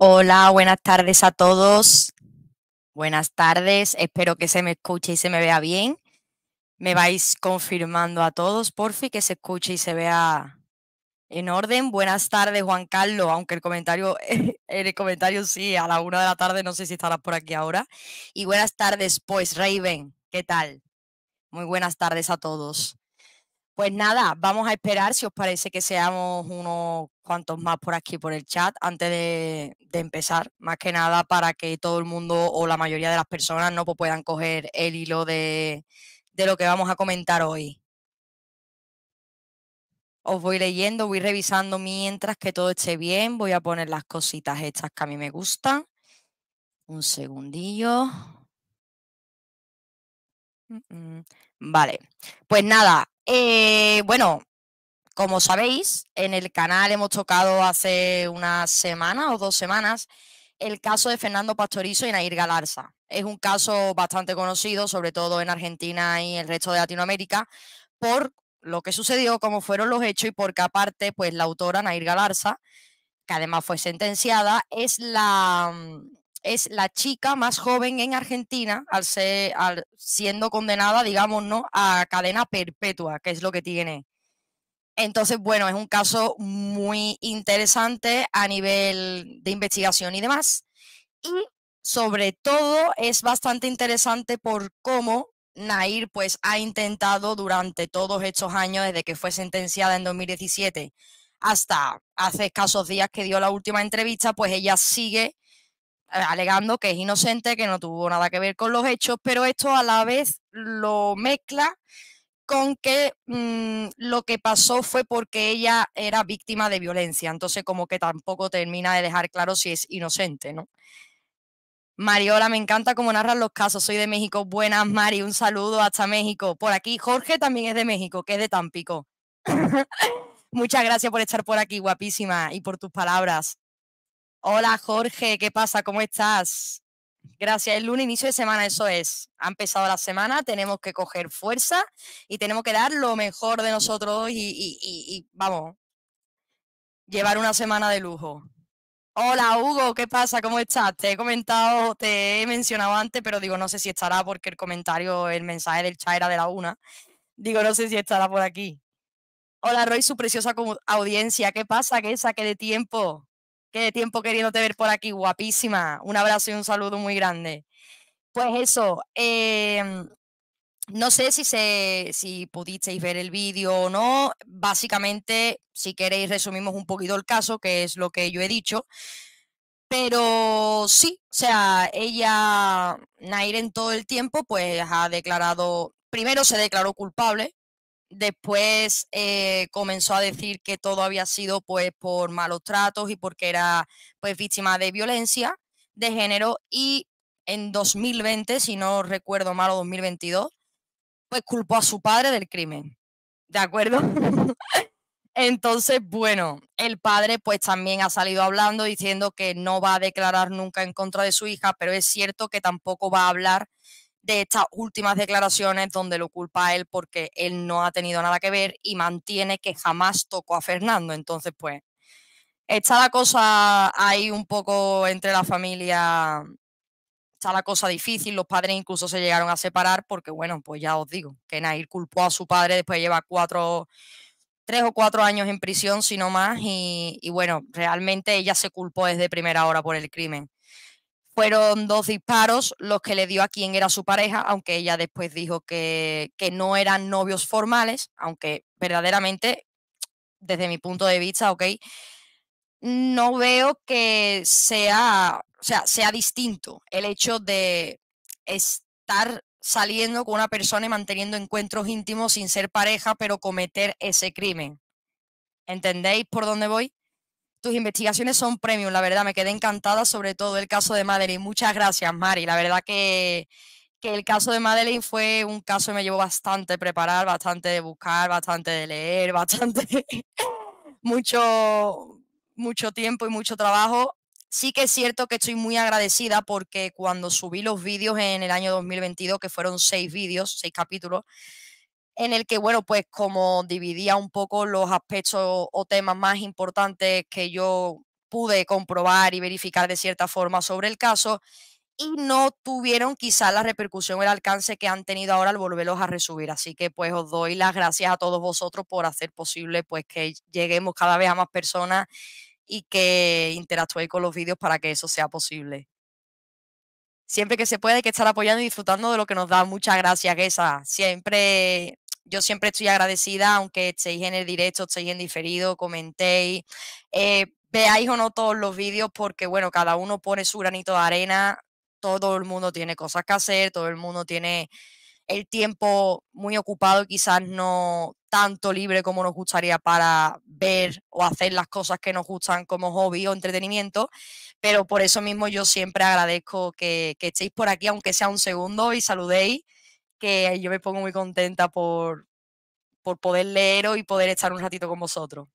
Hola, buenas tardes a todos. Buenas tardes, espero que se me escuche y se me vea bien. Me vais confirmando a todos, porfi, que se escuche y se vea en orden. Buenas tardes, Juan Carlos, aunque el comentario, el comentario sí, a la una de la tarde, no sé si estarás por aquí ahora. Y buenas tardes, pues, Raven, ¿qué tal? Muy buenas tardes a todos. Pues nada, vamos a esperar si os parece que seamos unos cuantos más por aquí por el chat antes de, empezar, más que nada para que todo el mundo o la mayoría de las personas no pues, puedan coger el hilo de, de lo que vamos a comentar hoy. Os voy leyendo, voy revisando mientras que todo esté bien, voy a poner las cositas estas que a mí me gustan. Un segundillo. Mm, mm. Vale, pues nada, eh, bueno, como sabéis, en el canal hemos tocado hace una semana o dos semanas el caso de Fernando Pastorizo y Nair Galarza. Es un caso bastante conocido, sobre todo en Argentina y el resto de Latinoamérica, por lo que sucedió, cómo fueron los hechos y porque aparte, pues la autora Nair Galarza, que además fue sentenciada, es la, mm, es la chica más joven en Argentina al ser, siendo condenada, digamos, ¿no? a cadena perpetua, que es lo que tiene. Entonces, bueno, es un caso muy interesante a nivel de investigación y demás. Y sobre todo es bastante interesante por cómo Nair pues ha intentado durante todos estos años, desde que fue sentenciada en 2017 hasta hace escasos días que dio la última entrevista, pues ella sigue eh, alegando que es inocente, que no tuvo nada que ver con los hechos, pero esto a la vez lo mezcla con que mm, lo que pasó fue porque ella era víctima de violencia, entonces como que tampoco termina de dejar claro si es inocente, ¿no? Mariola, me encanta cómo narran los casos, soy de México, buenas Mari, un saludo hasta México. Por aquí Jorge también es de México, que es de Tampico. Muchas gracias por estar por aquí, guapísima, y por tus palabras. Hola Jorge, ¿qué pasa? ¿Cómo estás? Gracias, el lunes, inicio de semana, eso es. Ha empezado la semana, tenemos que coger fuerza y tenemos que dar lo mejor de nosotros y, vamos, llevar una semana de lujo. Hola Hugo, ¿qué pasa? ¿Cómo estás? Te he comentado, te he mencionado antes, pero digo, no sé si estará porque el comentario, el mensaje del chat era de la una. Digo, no sé si estará por aquí. Hola Roy, su preciosa audiencia, ¿qué pasa? ¿Qué saque de tiempo? Qué tiempo queriéndote ver por aquí, guapísima. Un abrazo y un saludo muy grande. Pues eso, em, no sé si, si pudisteis ver el vídeo o no. Básicamente, si queréis, resumimos un poquito el caso, que es lo que yo he dicho. Pero sí, o sea, ella, en todo el tiempo, pues ha declarado, primero se declaró culpable, Después eh, comenzó a decir que todo había sido pues por malos tratos y porque era pues víctima de violencia de género y en 2020, si no recuerdo mal, o 2022, pues culpó a su padre del crimen. ¿De acuerdo? Entonces, bueno, el padre pues también ha salido hablando diciendo que no va a declarar nunca en contra de su hija, pero es cierto que tampoco va a hablar de estas últimas declaraciones donde lo culpa a él porque él no ha tenido nada que ver y mantiene que jamás tocó a Fernando. Entonces, pues, está la cosa ahí un poco entre la familia, está la cosa difícil, los padres incluso se llegaron a separar porque, bueno, pues ya os digo, que Nair culpó a su padre, después lleva cuatro, tres o cuatro años en prisión, si no más, y bueno, realmente ella se culpó desde primera hora por el crimen fueron dos disparos los que le dio a quien era su pareja, aunque ella después dijo que, que no eran novios formales, aunque verdaderamente, desde mi punto de vista, ok, no veo que sea, o sea, sea distinto el hecho de estar saliendo con una persona y manteniendo encuentros íntimos sin ser pareja, pero cometer ese crimen. ¿Entendéis por dónde voy? Tus investigaciones son premium, la verdad, me quedé encantada, sobre todo el caso de Madeleine. Muchas gracias, Mari. La verdad que, el caso de Madeleine fue un caso que me llevó bastante preparar, bastante de buscar, bastante de leer, bastante mucho, mucho tiempo y mucho trabajo. Sí que es cierto que estoy muy agradecida porque cuando subí los vídeos en el año 2022, que fueron seis vídeos, seis capítulos, en el que, bueno, pues como dividía un poco los aspectos o temas más importantes que yo pude comprobar y verificar de cierta forma sobre el caso y no tuvieron quizás la repercusión el alcance que han tenido ahora al volverlos a resubir. Así que pues os doy las gracias a todos vosotros por hacer posible pues que lleguemos cada vez a más personas y que interactuéis con los vídeos para que eso sea posible. Siempre que se puede hay que estar apoyando y disfrutando de lo que nos da. Muchas gracias, Gesa. Siempre yo siempre estoy agradecida, aunque estéis en el directo, estéis en diferido, comentéis, eh, veáis o no todos los vídeos, porque bueno, cada uno pone su granito de arena, todo el mundo tiene cosas que hacer, todo el mundo tiene el tiempo muy ocupado, quizás no tanto libre como nos gustaría para ver o hacer las cosas que nos gustan como hobby o entretenimiento, pero por eso mismo yo siempre agradezco que, que estéis por aquí, aunque sea un segundo, y saludéis que yo me pongo muy contenta por, poder leeros y poder estar un ratito con vosotros.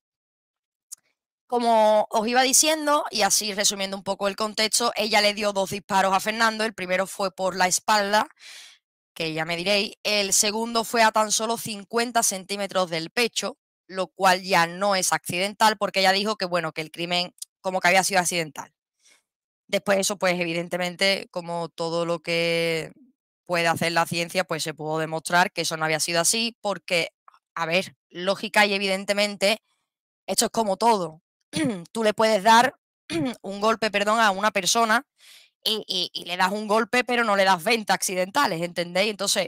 Como os iba diciendo, y así resumiendo un poco el contexto, ella le dio dos disparos a Fernando. El primero fue por la espalda, que ya me diréis. El segundo fue a tan solo 50 centímetros del pecho, lo cual ya no es accidental, porque ella dijo que, bueno, que el crimen como que había sido accidental. Después eso, pues evidentemente, como todo lo que puede hacer la ciencia, pues se pudo demostrar que eso no había sido así, porque, a ver, lógica y evidentemente, esto es como todo. Tú le puedes dar un golpe, perdón, a una persona y, le das un golpe, pero no le das ventas accidentales, ¿entendéis? Entonces,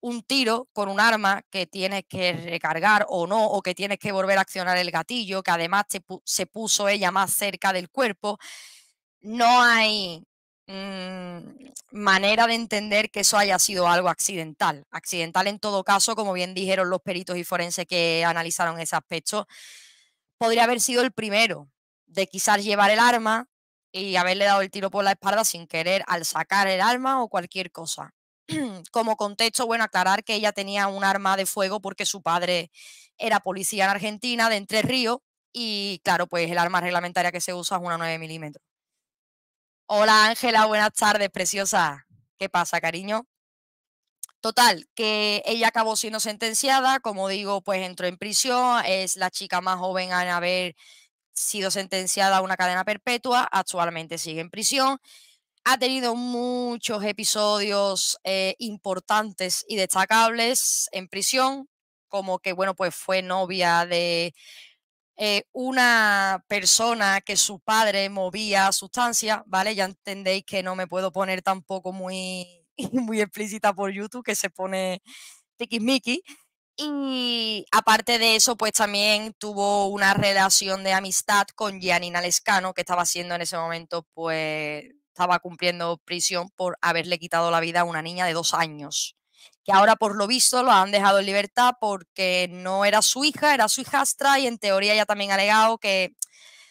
un tiro con un arma que tienes que recargar o no, o que tienes que volver a accionar el gatillo, que además se puso ella más cerca del cuerpo, no hay Mm, manera de entender que eso haya sido algo accidental. Accidental en todo caso, como bien dijeron los peritos y forenses que analizaron ese aspecto, podría haber sido el primero de quizás llevar el arma y haberle dado el tiro por la espalda sin querer al sacar el arma o cualquier cosa. Como contexto, bueno, aclarar que ella tenía un arma de fuego porque su padre era policía en Argentina, de Entre Ríos, y claro, pues el arma reglamentaria que se usa es una 9 milímetros. Hola Ángela, buenas tardes, preciosa. ¿Qué pasa, cariño? Total, que ella acabó siendo sentenciada, como digo, pues entró en prisión, es la chica más joven en haber sido sentenciada a una cadena perpetua, actualmente sigue en prisión. Ha tenido muchos episodios eh, importantes y destacables en prisión, como que, bueno, pues fue novia de eh, una persona que su padre movía sustancia, ¿vale? Ya entendéis que no me puedo poner tampoco muy, muy explícita por YouTube, que se pone tiquismiqui. Y aparte de eso, pues también tuvo una relación de amistad con Gianina Lescano, que estaba siendo en ese momento, pues estaba cumpliendo prisión por haberle quitado la vida a una niña de dos años que ahora por lo visto lo han dejado en libertad porque no era su hija, era su hijastra y en teoría ya también ha alegado que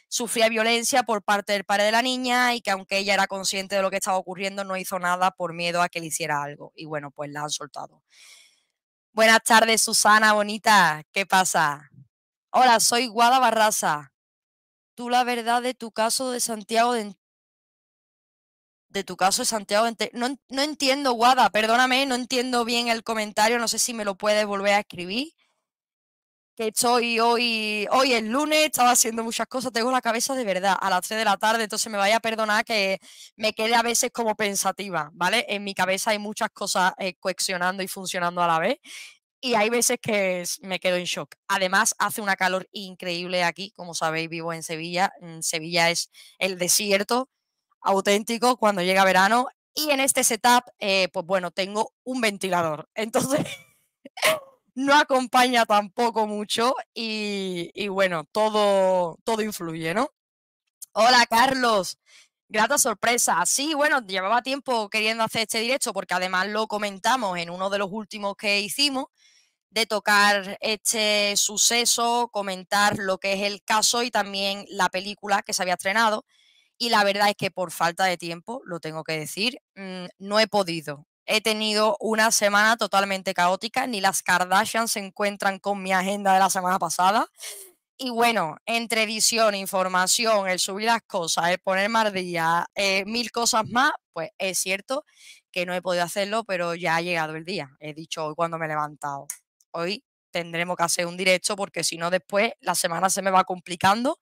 sufría violencia por parte del padre de la niña y que aunque ella era consciente de lo que estaba ocurriendo no hizo nada por miedo a que le hiciera algo y bueno, pues la han soltado. Buenas tardes, Susana, bonita, ¿qué pasa? Hola, soy Guada Barraza. Tú la verdad de tu caso de Santiago de de tu caso de Santiago. No, entiendo, Guada, perdóname, no entiendo bien el comentario, no sé si me lo puedes volver a escribir. Que estoy hoy, hoy es lunes, estaba haciendo muchas cosas, tengo la cabeza de verdad a las 3 de la tarde, entonces me vaya a perdonar que me quede a veces como pensativa, ¿vale? En mi cabeza hay muchas cosas eh, coexionando y funcionando a la vez y hay veces que me quedo en shock. Además, hace una calor increíble aquí, como sabéis, vivo en Sevilla. Sevilla es el desierto auténtico cuando llega verano. Y en este setup, eh, pues bueno, tengo un ventilador. Entonces, no acompaña tampoco mucho y, bueno, todo, todo influye, ¿no? Hola, Carlos. Grata sorpresa. Sí, bueno, llevaba tiempo queriendo hacer este directo porque además lo comentamos en uno de los últimos que hicimos de tocar este suceso, comentar lo que es el caso y también la película que se había estrenado, y la verdad es que por falta de tiempo, lo tengo que decir, mm, no he podido. He tenido una semana totalmente caótica, ni las Kardashian se encuentran con mi agenda de la semana pasada. Y bueno, entre edición, información, el subir las cosas, el poner más eh, mil cosas más, pues es cierto que no he podido hacerlo, pero ya ha llegado el día. He dicho hoy cuando me he levantado. Hoy tendremos que hacer un directo porque si no después la semana se me va complicando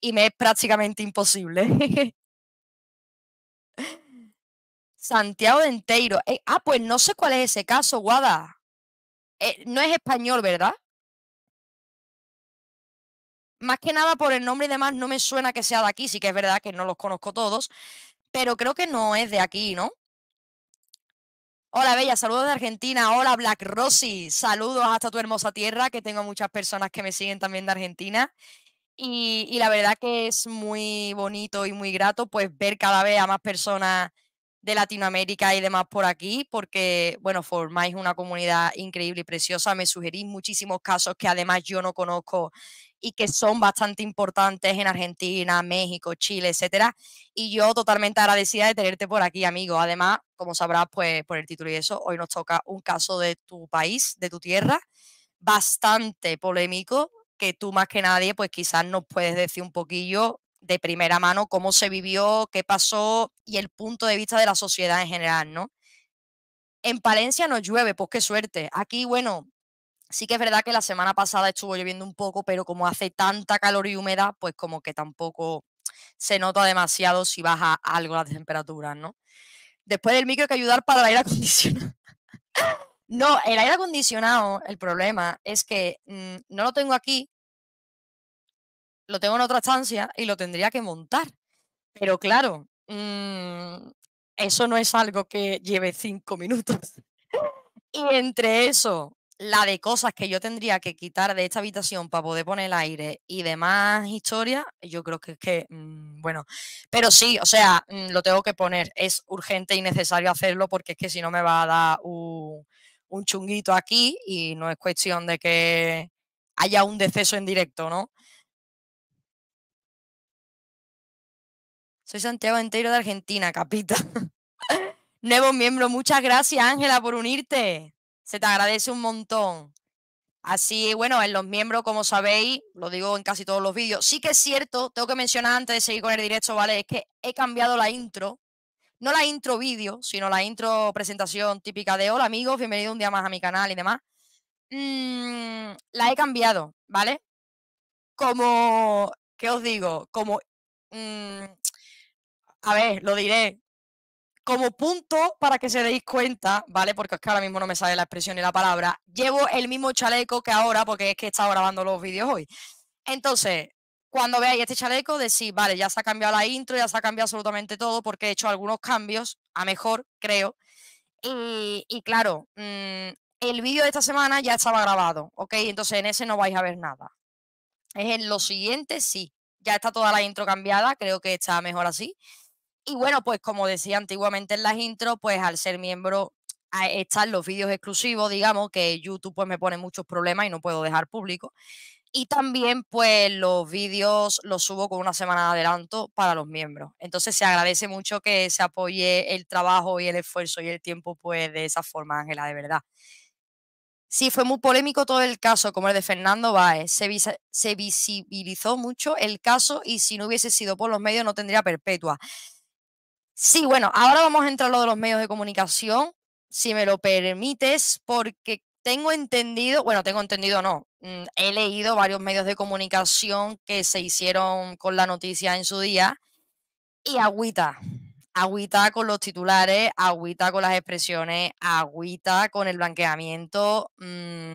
y me es prácticamente imposible. Santiago de Enteiro. Eh, ah, pues no sé cuál es ese caso, Guada. Eh, no es español, ¿verdad? Más que nada por el nombre y demás, no me suena que sea de aquí. Sí que es verdad que no los conozco todos, pero creo que no es de aquí, ¿no? Hola, Bella, saludos de Argentina. Hola, Black Rossi saludos hasta tu hermosa tierra, que tengo muchas personas que me siguen también de Argentina. Y, la verdad que es muy bonito y muy grato pues ver cada vez a más personas de Latinoamérica y demás por aquí, porque, bueno, formáis una comunidad increíble y preciosa. Me sugerís muchísimos casos que además yo no conozco y que son bastante importantes en Argentina, México, Chile, etcétera. Y yo totalmente agradecida de tenerte por aquí, amigo. Además, como sabrás, pues por el título y eso, hoy nos toca un caso de tu país, de tu tierra, bastante polémico, que tú más que nadie, pues quizás nos puedes decir un poquillo de primera mano cómo se vivió, qué pasó y el punto de vista de la sociedad en general, ¿no? En Palencia no llueve, pues qué suerte. Aquí, bueno, sí que es verdad que la semana pasada estuvo lloviendo un poco, pero como hace tanta calor y humedad, pues como que tampoco se nota demasiado si baja algo las temperaturas, ¿no? Después del micro hay que ayudar para el aire acondicionado. No, el aire acondicionado, el problema es que mm, no lo tengo aquí, lo tengo en otra estancia y lo tendría que montar. Pero claro, mm, eso no es algo que lleve cinco minutos. y entre eso, la de cosas que yo tendría que quitar de esta habitación para poder poner el aire y demás historias, yo creo que es que, mm, bueno, pero sí, o sea, lo tengo que poner. Es urgente y necesario hacerlo porque es que si no me va a dar un un chunguito aquí y no es cuestión de que haya un deceso en directo, ¿no? Soy Santiago Entero de Argentina, capita. Nuevo miembro, muchas gracias Ángela por unirte. Se te agradece un montón. Así, bueno, en los miembros, como sabéis, lo digo en casi todos los vídeos. Sí que es cierto, tengo que mencionar antes de seguir con el directo, ¿vale? Es que he cambiado la intro no la intro vídeo, sino la intro presentación típica de hola amigos, bienvenido un día más a mi canal y demás, mm, la he cambiado, ¿vale? Como, ¿qué os digo? Como, mm, a ver, lo diré, como punto para que se deis cuenta, ¿vale? Porque es que ahora mismo no me sale la expresión ni la palabra, llevo el mismo chaleco que ahora porque es que he estado grabando los vídeos hoy. Entonces, cuando veáis este chaleco, decís, vale, ya se ha cambiado la intro, ya se ha cambiado absolutamente todo, porque he hecho algunos cambios, a mejor, creo. Y, claro, mm, el vídeo de esta semana ya estaba grabado, ¿ok? Entonces en ese no vais a ver nada. Es en lo siguiente, sí. Ya está toda la intro cambiada, creo que está mejor así. Y bueno, pues como decía antiguamente en las intros, pues al ser miembro están los vídeos exclusivos, digamos, que YouTube pues me pone muchos problemas y no puedo dejar público. Y también, pues, los vídeos los subo con una semana de adelanto para los miembros. Entonces, se agradece mucho que se apoye el trabajo y el esfuerzo y el tiempo, pues, de esa forma, Ángela, de verdad. Sí, fue muy polémico todo el caso, como el de Fernando Báez. Se, visibilizó mucho el caso y si no hubiese sido por los medios no tendría perpetua. Sí, bueno, ahora vamos a entrar a lo de los medios de comunicación, si me lo permites, porque tengo entendido, bueno, tengo entendido no, Mm, he leído varios medios de comunicación que se hicieron con la noticia en su día y agüita. Agüita con los titulares, agüita con las expresiones, agüita con el blanqueamiento, mm,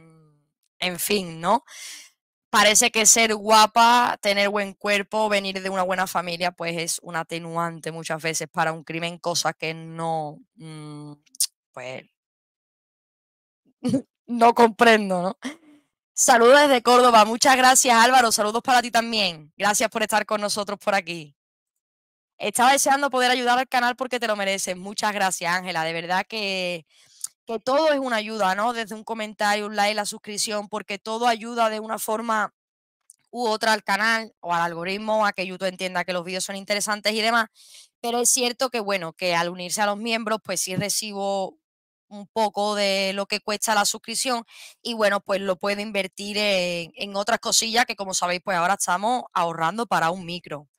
en fin, ¿no? Parece que ser guapa, tener buen cuerpo, venir de una buena familia, pues es un atenuante muchas veces para un crimen, cosa que no, mm, pues, no comprendo, ¿no? Saludos desde Córdoba. Muchas gracias, Álvaro. Saludos para ti también. Gracias por estar con nosotros por aquí. Estaba deseando poder ayudar al canal porque te lo mereces. Muchas gracias, Ángela. De verdad que, que todo es una ayuda, ¿no? Desde un comentario, un like, la suscripción, porque todo ayuda de una forma u otra al canal o al algoritmo, a que YouTube entienda que los vídeos son interesantes y demás. Pero es cierto que, bueno, que al unirse a los miembros, pues sí recibo un poco de lo que cuesta la suscripción y bueno, pues lo puedo invertir en, otras cosillas que como sabéis, pues ahora estamos ahorrando para un micro.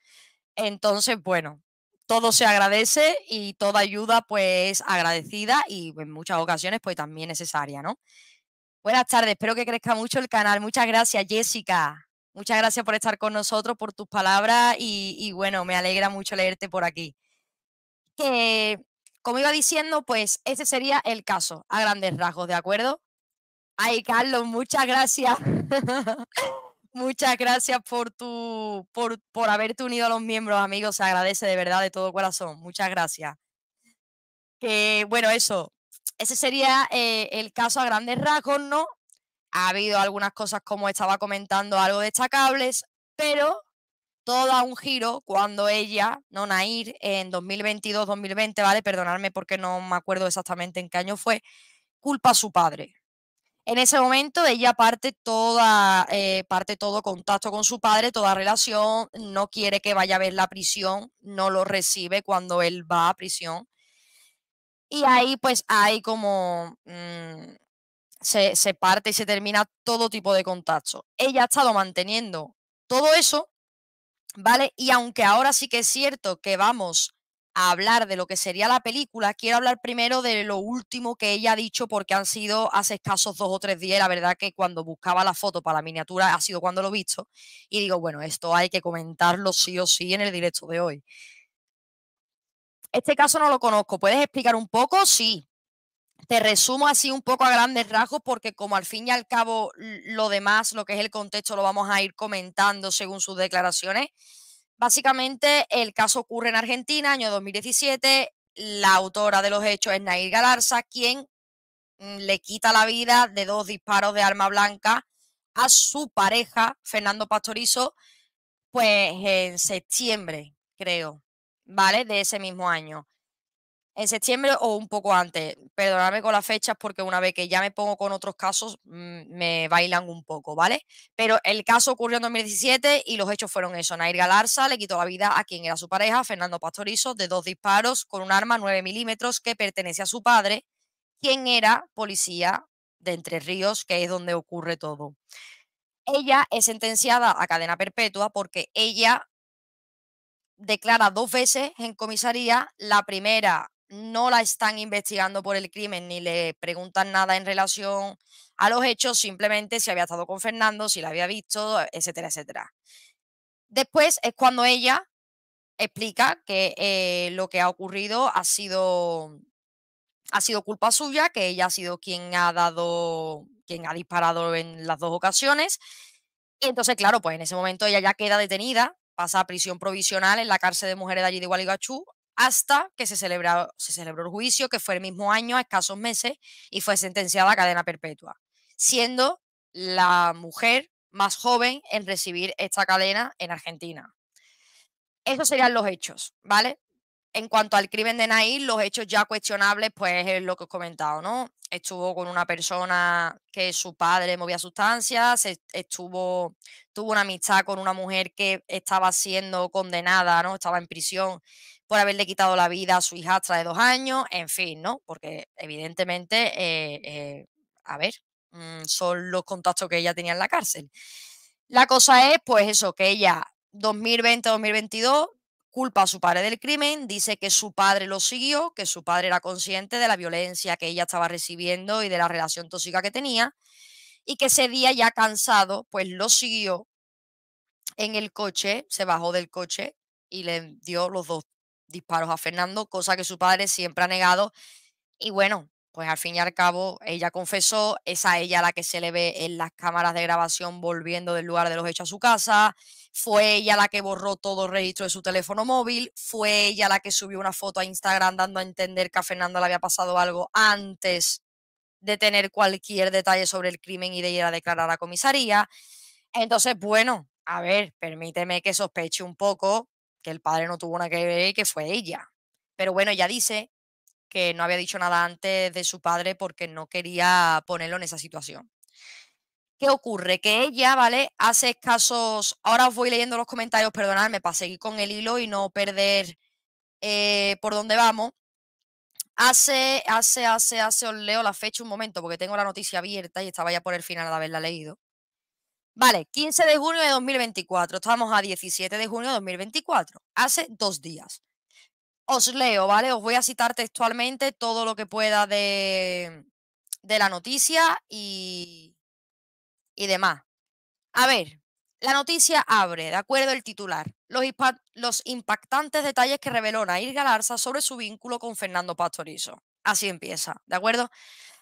Entonces, bueno, todo se agradece y toda ayuda pues agradecida y en muchas ocasiones pues también necesaria, ¿no? Buenas tardes, espero que crezca mucho el canal. Muchas gracias, Jessica. Muchas gracias por estar con nosotros, por tus palabras y, y bueno, me alegra mucho leerte por aquí. Que como iba diciendo, pues ese sería el caso, a grandes rasgos, ¿de acuerdo? Ay, Carlos, muchas gracias. muchas gracias por tu por, por haberte unido a los miembros, amigos. Se agradece de verdad de todo corazón. Muchas gracias. bueno, eso. Ese sería eh, el caso a grandes rasgos, ¿no? Ha habido algunas cosas, como estaba comentando, algo destacables, pero todo un giro cuando ella, no Nair, en 2022-2020, ¿vale? Perdonadme porque no me acuerdo exactamente en qué año fue, culpa a su padre. En ese momento ella parte, toda, eh, parte todo contacto con su padre, toda relación, no quiere que vaya a ver la prisión, no lo recibe cuando él va a prisión. Y ahí pues hay como... Mm, se, se parte y se termina todo tipo de contacto. Ella ha estado manteniendo todo eso ¿Vale? Y aunque ahora sí que es cierto que vamos a hablar de lo que sería la película, quiero hablar primero de lo último que ella ha dicho porque han sido hace escasos dos o tres días, la verdad que cuando buscaba la foto para la miniatura ha sido cuando lo he visto y digo, bueno, esto hay que comentarlo sí o sí en el directo de hoy. Este caso no lo conozco, ¿puedes explicar un poco? Sí, te resumo así un poco a grandes rasgos porque como al fin y al cabo lo demás, lo que es el contexto, lo vamos a ir comentando según sus declaraciones. Básicamente el caso ocurre en Argentina, año 2017. La autora de los hechos es Nair Galarza, quien mm, le quita la vida de dos disparos de arma blanca a su pareja, Fernando Pastorizo, pues en septiembre, creo, ¿vale? De ese mismo año en septiembre o un poco antes. Perdonadme con las fechas porque una vez que ya me pongo con otros casos mm, me bailan un poco, ¿vale? Pero el caso ocurrió en 2017 y los hechos fueron eso. Nair Galarza le quitó la vida a quien era su pareja, Fernando Pastorizo, de dos disparos con un arma 9 milímetros que pertenece a su padre, quien era policía de Entre Ríos, que es donde ocurre todo. Ella es sentenciada a cadena perpetua porque ella declara dos veces en comisaría, la primera no la están investigando por el crimen ni le preguntan nada en relación a los hechos, simplemente si había estado con Fernando, si la había visto, etcétera, etcétera. Después es cuando ella explica que eh, lo que ha ocurrido ha sido, ha sido culpa suya, que ella ha sido quien ha dado, quien ha disparado en las dos ocasiones. Y entonces, claro, pues en ese momento ella ya queda detenida, pasa a prisión provisional en la cárcel de mujeres de allí de guaigachú hasta que se, se celebró el juicio, que fue el mismo año, a escasos meses, y fue sentenciada a cadena perpetua, siendo la mujer más joven en recibir esta cadena en Argentina. Esos serían los hechos, ¿vale? En cuanto al crimen de Nair, los hechos ya cuestionables, pues es lo que os he comentado, ¿no? Estuvo con una persona que su padre movía sustancias, estuvo, tuvo una amistad con una mujer que estaba siendo condenada, ¿no? Estaba en prisión por haberle quitado la vida a su hijastra de dos años, en fin, ¿no? Porque evidentemente, eh, eh, a ver, mm, son los contactos que ella tenía en la cárcel. La cosa es, pues eso, que ella 2020-2022 Culpa a su padre del crimen, dice que su padre lo siguió, que su padre era consciente de la violencia que ella estaba recibiendo y de la relación tóxica que tenía, y que ese día ya cansado, pues lo siguió en el coche, se bajó del coche y le dio los dos disparos a Fernando, cosa que su padre siempre ha negado. Y bueno, pues al fin y al cabo ella confesó, es a ella la que se le ve en las cámaras de grabación volviendo del lugar de los hechos a su casa, fue ella la que borró todo el registro de su teléfono móvil, fue ella la que subió una foto a Instagram dando a entender que a Fernando le había pasado algo antes de tener cualquier detalle sobre el crimen y de ir a declarar a la comisaría. Entonces, bueno, a ver, permíteme que sospeche un poco que el padre no tuvo nada que ver, que fue ella. Pero bueno, ella dice que no había dicho nada antes de su padre porque no quería ponerlo en esa situación. ¿Qué ocurre? Que ella, ¿vale? Hace escasos, ahora os voy leyendo los comentarios, perdonadme, para seguir con el hilo y no perder eh, por dónde vamos. Hace, hace, hace, hace, os leo la fecha un momento porque tengo la noticia abierta y estaba ya por el final de haberla leído. Vale, 15 de junio de 2024, estamos a 17 de junio de 2024, hace dos días os leo, ¿vale? Os voy a citar textualmente todo lo que pueda de, la noticia y, y demás. A ver, la noticia abre, de acuerdo el titular, los, los impactantes detalles que reveló Nair Galarza sobre su vínculo con Fernando Pastorizo. Así empieza, ¿de acuerdo?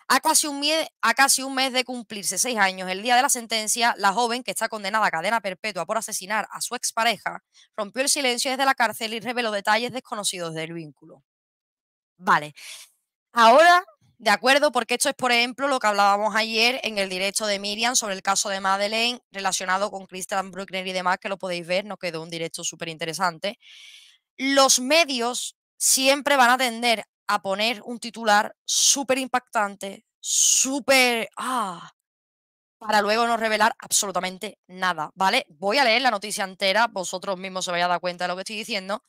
A casi, un mes, de cumplirse seis años, el día de la sentencia, la joven que está condenada a cadena perpetua por asesinar a su expareja rompió el silencio desde la cárcel y reveló detalles desconocidos del vínculo. Vale. Ahora, de acuerdo, porque esto es, por ejemplo, lo que hablábamos ayer en el directo de Miriam sobre el caso de Madeleine relacionado con Christian Bruckner y demás, que lo podéis ver, nos quedó un directo súper interesante. Los medios siempre van a tender a poner un titular súper impactante, súper... Ah, para luego no revelar absolutamente nada, ¿vale? Voy a leer la noticia entera, vosotros mismos se vais a dar cuenta de lo que estoy diciendo.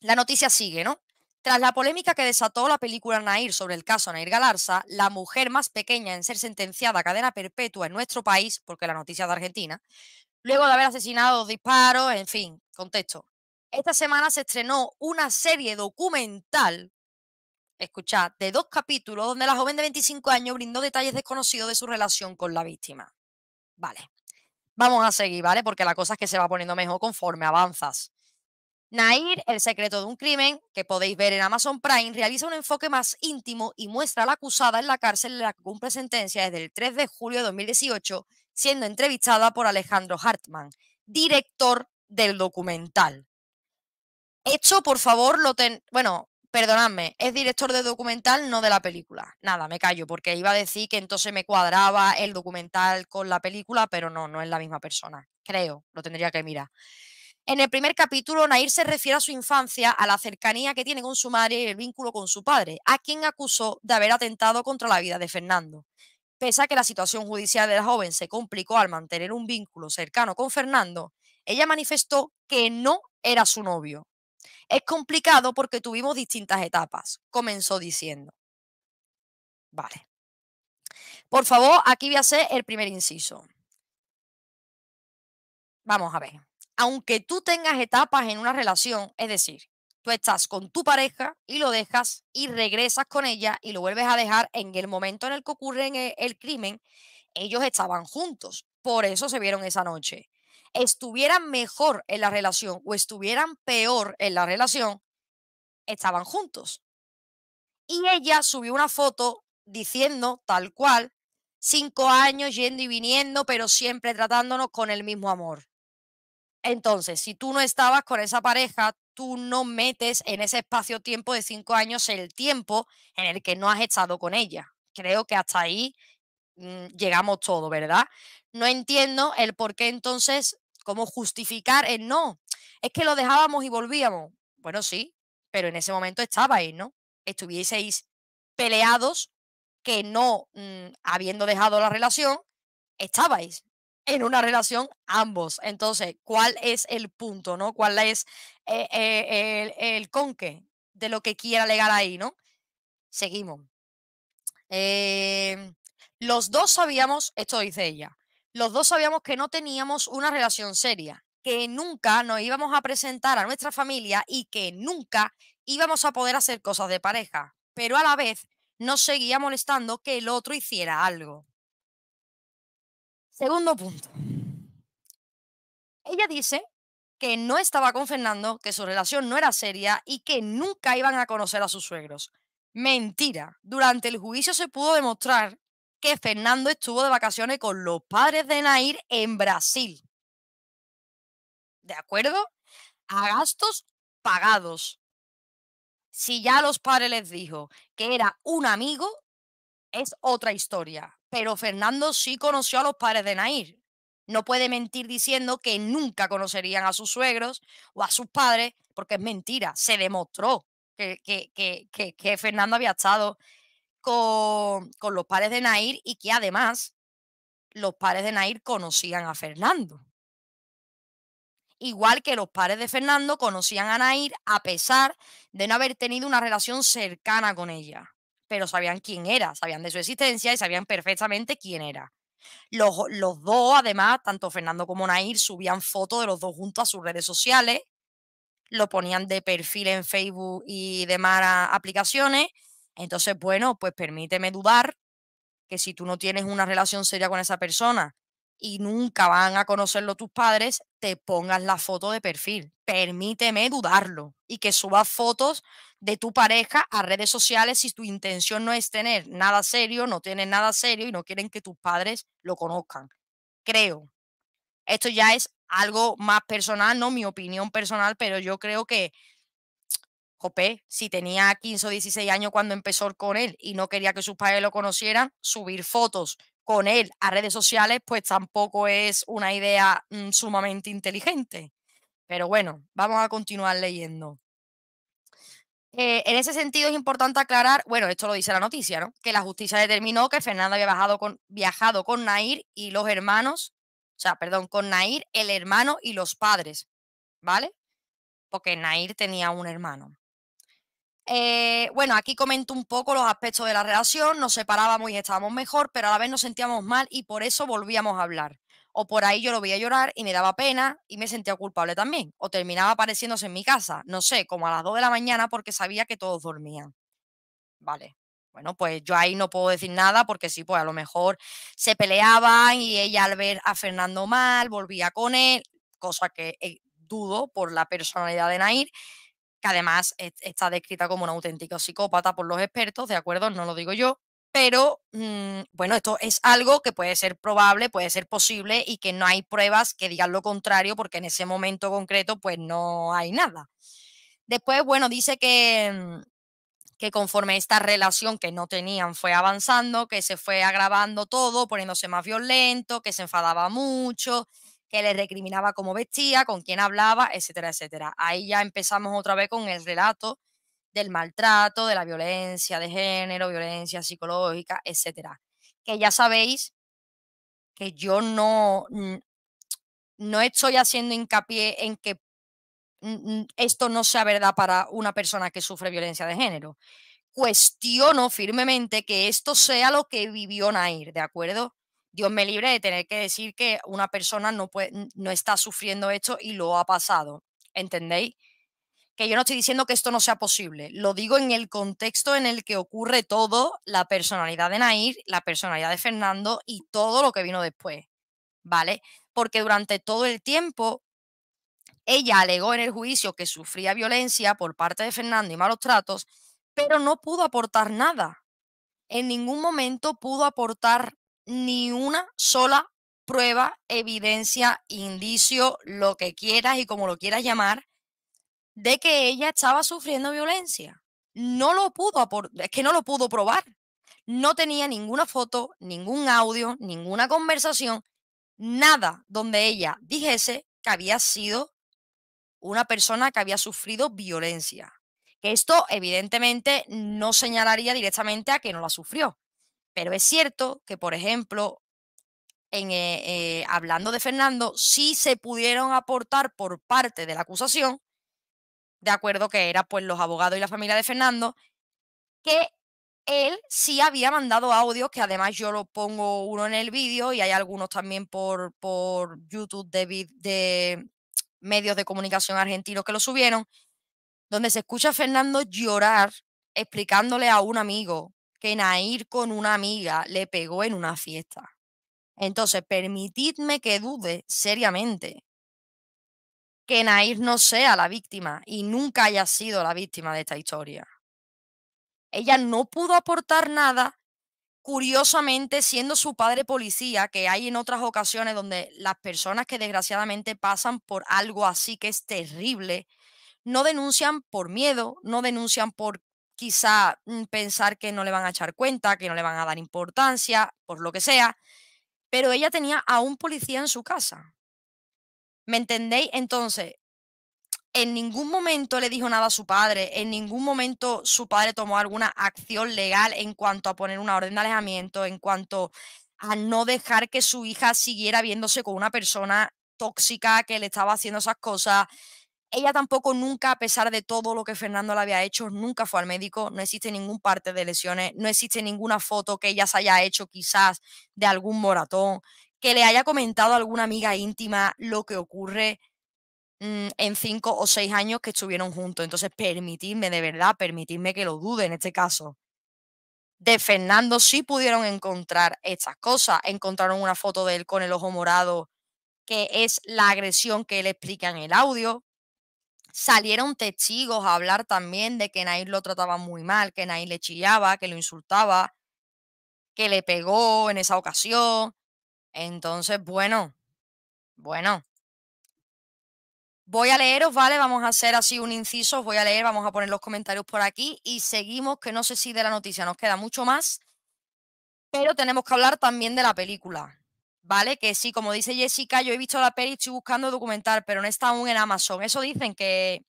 La noticia sigue, ¿no? Tras la polémica que desató la película Nair sobre el caso Nair Galarza, la mujer más pequeña en ser sentenciada a cadena perpetua en nuestro país, porque la noticia es de Argentina, luego de haber asesinado disparos, en fin, contexto. Esta semana se estrenó una serie documental escuchad, de dos capítulos donde la joven de 25 años brindó detalles desconocidos de su relación con la víctima. Vale, vamos a seguir, ¿vale? Porque la cosa es que se va poniendo mejor conforme avanzas. Nair, el secreto de un crimen, que podéis ver en Amazon Prime, realiza un enfoque más íntimo y muestra a la acusada en la cárcel en la que cumple sentencia desde el 3 de julio de 2018, siendo entrevistada por Alejandro Hartman, director del documental. Esto, por favor, lo ten... Bueno, perdonadme, es director de documental, no de la película. Nada, me callo, porque iba a decir que entonces me cuadraba el documental con la película, pero no, no es la misma persona. Creo, lo tendría que mirar. En el primer capítulo, Nair se refiere a su infancia, a la cercanía que tiene con su madre y el vínculo con su padre, a quien acusó de haber atentado contra la vida de Fernando. Pese a que la situación judicial de la joven se complicó al mantener un vínculo cercano con Fernando, ella manifestó que no era su novio, es complicado porque tuvimos distintas etapas, comenzó diciendo. Vale. Por favor, aquí voy a hacer el primer inciso. Vamos a ver. Aunque tú tengas etapas en una relación, es decir, tú estás con tu pareja y lo dejas y regresas con ella y lo vuelves a dejar en el momento en el que ocurre el, crimen, ellos estaban juntos, por eso se vieron esa noche estuvieran mejor en la relación o estuvieran peor en la relación, estaban juntos. Y ella subió una foto diciendo tal cual, cinco años yendo y viniendo, pero siempre tratándonos con el mismo amor. Entonces, si tú no estabas con esa pareja, tú no metes en ese espacio-tiempo de cinco años el tiempo en el que no has estado con ella. Creo que hasta ahí mm, llegamos todo, ¿verdad? No entiendo el por qué entonces ¿Cómo justificar el no? Es que lo dejábamos y volvíamos. Bueno, sí, pero en ese momento estabais, ¿no? Estuvieseis peleados que no mm, habiendo dejado la relación, estabais en una relación ambos. Entonces, ¿cuál es el punto, no? ¿Cuál es eh, eh, el, conque de lo que quiera alegar ahí, no? Seguimos. Em, los dos sabíamos, esto dice ella, los dos sabíamos que no teníamos una relación seria, que nunca nos íbamos a presentar a nuestra familia y que nunca íbamos a poder hacer cosas de pareja, pero a la vez nos seguía molestando que el otro hiciera algo. Segundo punto. Ella dice que no estaba con Fernando, que su relación no era seria y que nunca iban a conocer a sus suegros. Mentira. Durante el juicio se pudo demostrar que Fernando estuvo de vacaciones con los padres de Nair en Brasil. ¿De acuerdo? A gastos pagados. Si ya los padres les dijo que era un amigo, es otra historia. Pero Fernando sí conoció a los padres de Nair. No puede mentir diciendo que nunca conocerían a sus suegros o a sus padres, porque es mentira. Se demostró que, que Fernando había estado con, los padres de Nair y que además los padres de Nair conocían a Fernando. Igual que los padres de Fernando conocían a Nair a pesar de no haber tenido una relación cercana con ella, pero sabían quién era, sabían de su existencia y sabían perfectamente quién era. Los, los, dos, además, tanto Fernando como Nair, subían fotos de los dos juntos a sus redes sociales, lo ponían de perfil en Facebook y demás aplicaciones, entonces, bueno, pues permíteme dudar que si tú no tienes una relación seria con esa persona y nunca van a conocerlo tus padres, te pongas la foto de perfil. Permíteme dudarlo y que subas fotos de tu pareja a redes sociales si tu intención no es tener nada serio, no tienes nada serio y no quieren que tus padres lo conozcan. Creo. Esto ya es algo más personal, no mi opinión personal, pero yo creo que Jopé, si tenía 15 o 16 años cuando empezó con él y no quería que sus padres lo conocieran, subir fotos con él a redes sociales, pues tampoco es una idea mm, sumamente inteligente. Pero bueno, vamos a continuar leyendo. Eh, en ese sentido es importante aclarar, bueno, esto lo dice la noticia, ¿no? Que la justicia determinó que Fernando había viajado con Nair y los hermanos, o sea, perdón, con Nair, el hermano y los padres, ¿vale? Porque Nair tenía un hermano. Eh, bueno, aquí comento un poco los aspectos de la relación, nos separábamos y estábamos mejor, pero a la vez nos sentíamos mal y por eso volvíamos a hablar. O por ahí yo lo veía llorar y me daba pena y me sentía culpable también. O terminaba apareciéndose en mi casa, no sé, como a las 2 de la mañana porque sabía que todos dormían. Vale. Bueno, pues yo ahí no puedo decir nada porque sí, pues a lo mejor se peleaban y ella al ver a Fernando mal volvía con él, cosa que eh, dudo por la personalidad de Nair que además está descrita como un auténtico psicópata por los expertos, ¿de acuerdo? No lo digo yo. Pero, mm, bueno, esto es algo que puede ser probable, puede ser posible y que no hay pruebas que digan lo contrario porque en ese momento concreto pues no hay nada. Después, bueno, dice que, mm, que conforme esta relación que no tenían fue avanzando, que se fue agravando todo, poniéndose más violento, que se enfadaba mucho, que le recriminaba cómo vestía, con quién hablaba, etcétera, etcétera. Ahí ya empezamos otra vez con el relato del maltrato, de la violencia de género, violencia psicológica, etcétera. Que ya sabéis que yo no, no estoy haciendo hincapié en que esto no sea verdad para una persona que sufre violencia de género. Cuestiono firmemente que esto sea lo que vivió Nair, ¿de acuerdo? Dios me libre de tener que decir que una persona no, puede, no está sufriendo esto y lo ha pasado. ¿Entendéis? Que yo no estoy diciendo que esto no sea posible. Lo digo en el contexto en el que ocurre todo, la personalidad de Nair, la personalidad de Fernando y todo lo que vino después. ¿Vale? Porque durante todo el tiempo ella alegó en el juicio que sufría violencia por parte de Fernando y malos tratos, pero no pudo aportar nada. En ningún momento pudo aportar ni una sola prueba, evidencia, indicio, lo que quieras y como lo quieras llamar, de que ella estaba sufriendo violencia. No lo pudo, es que no lo pudo probar. No tenía ninguna foto, ningún audio, ninguna conversación, nada donde ella dijese que había sido una persona que había sufrido violencia. Que esto evidentemente no señalaría directamente a que no la sufrió, pero es cierto que, por ejemplo, en, eh, eh, hablando de Fernando, sí se pudieron aportar por parte de la acusación, de acuerdo que era pues los abogados y la familia de Fernando, que él sí había mandado audios, que además yo lo pongo uno en el vídeo y hay algunos también por, por YouTube de, de medios de comunicación argentinos que lo subieron, donde se escucha a Fernando llorar explicándole a un amigo que Nair con una amiga le pegó en una fiesta. Entonces, permitidme que dude seriamente que Nair no sea la víctima y nunca haya sido la víctima de esta historia. Ella no pudo aportar nada, curiosamente siendo su padre policía, que hay en otras ocasiones donde las personas que desgraciadamente pasan por algo así que es terrible, no denuncian por miedo, no denuncian por quizá mm, pensar que no le van a echar cuenta, que no le van a dar importancia, por lo que sea, pero ella tenía a un policía en su casa. ¿Me entendéis? Entonces, en ningún momento le dijo nada a su padre, en ningún momento su padre tomó alguna acción legal en cuanto a poner una orden de alejamiento, en cuanto a no dejar que su hija siguiera viéndose con una persona tóxica que le estaba haciendo esas cosas. Ella tampoco nunca, a pesar de todo lo que Fernando le había hecho, nunca fue al médico, no existe ningún parte de lesiones, no existe ninguna foto que ella se haya hecho quizás de algún moratón, que le haya comentado a alguna amiga íntima lo que ocurre mm, en cinco o seis años que estuvieron juntos. Entonces, permitidme, de verdad, permitidme que lo dude en este caso de Fernando sí pudieron encontrar estas cosas. Encontraron una foto de él con el ojo morado, que es la agresión que él explica en el audio. Salieron testigos a hablar también de que Nair lo trataba muy mal, que Nair le chillaba, que lo insultaba, que le pegó en esa ocasión. Entonces, bueno, bueno. Voy a leeros, ¿vale? Vamos a hacer así un inciso, voy a leer, vamos a poner los comentarios por aquí y seguimos, que no sé si de la noticia nos queda mucho más, pero tenemos que hablar también de la película. ¿vale? Que sí, como dice Jessica, yo he visto la peli, estoy buscando documental, pero no está aún en Amazon. Eso dicen que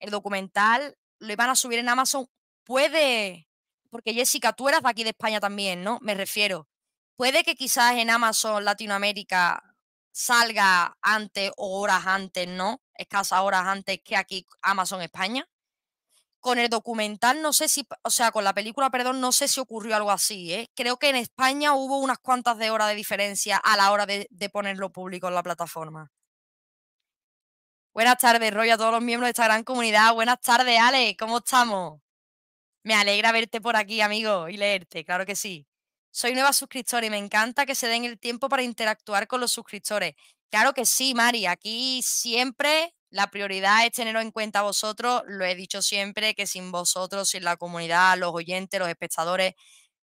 el documental lo iban a subir en Amazon. Puede, porque Jessica, tú eras de aquí de España también, ¿no? Me refiero. Puede que quizás en Amazon Latinoamérica salga antes o horas antes, ¿no? Escasas horas antes que aquí Amazon España. Con el documental, no sé si, o sea, con la película, perdón, no sé si ocurrió algo así. ¿eh? Creo que en España hubo unas cuantas de horas de diferencia a la hora de, ponerlo público en la plataforma. Buenas tardes, Roy, a todos los miembros de esta gran comunidad. Buenas tardes, Ale, ¿cómo estamos? Me alegra verte por aquí, amigo, y leerte, claro que sí. Soy nueva suscriptora y me encanta que se den el tiempo para interactuar con los suscriptores. Claro que sí, Mari, aquí siempre la prioridad es tenerlo en cuenta vosotros, lo he dicho siempre, que sin vosotros, sin la comunidad, los oyentes, los espectadores,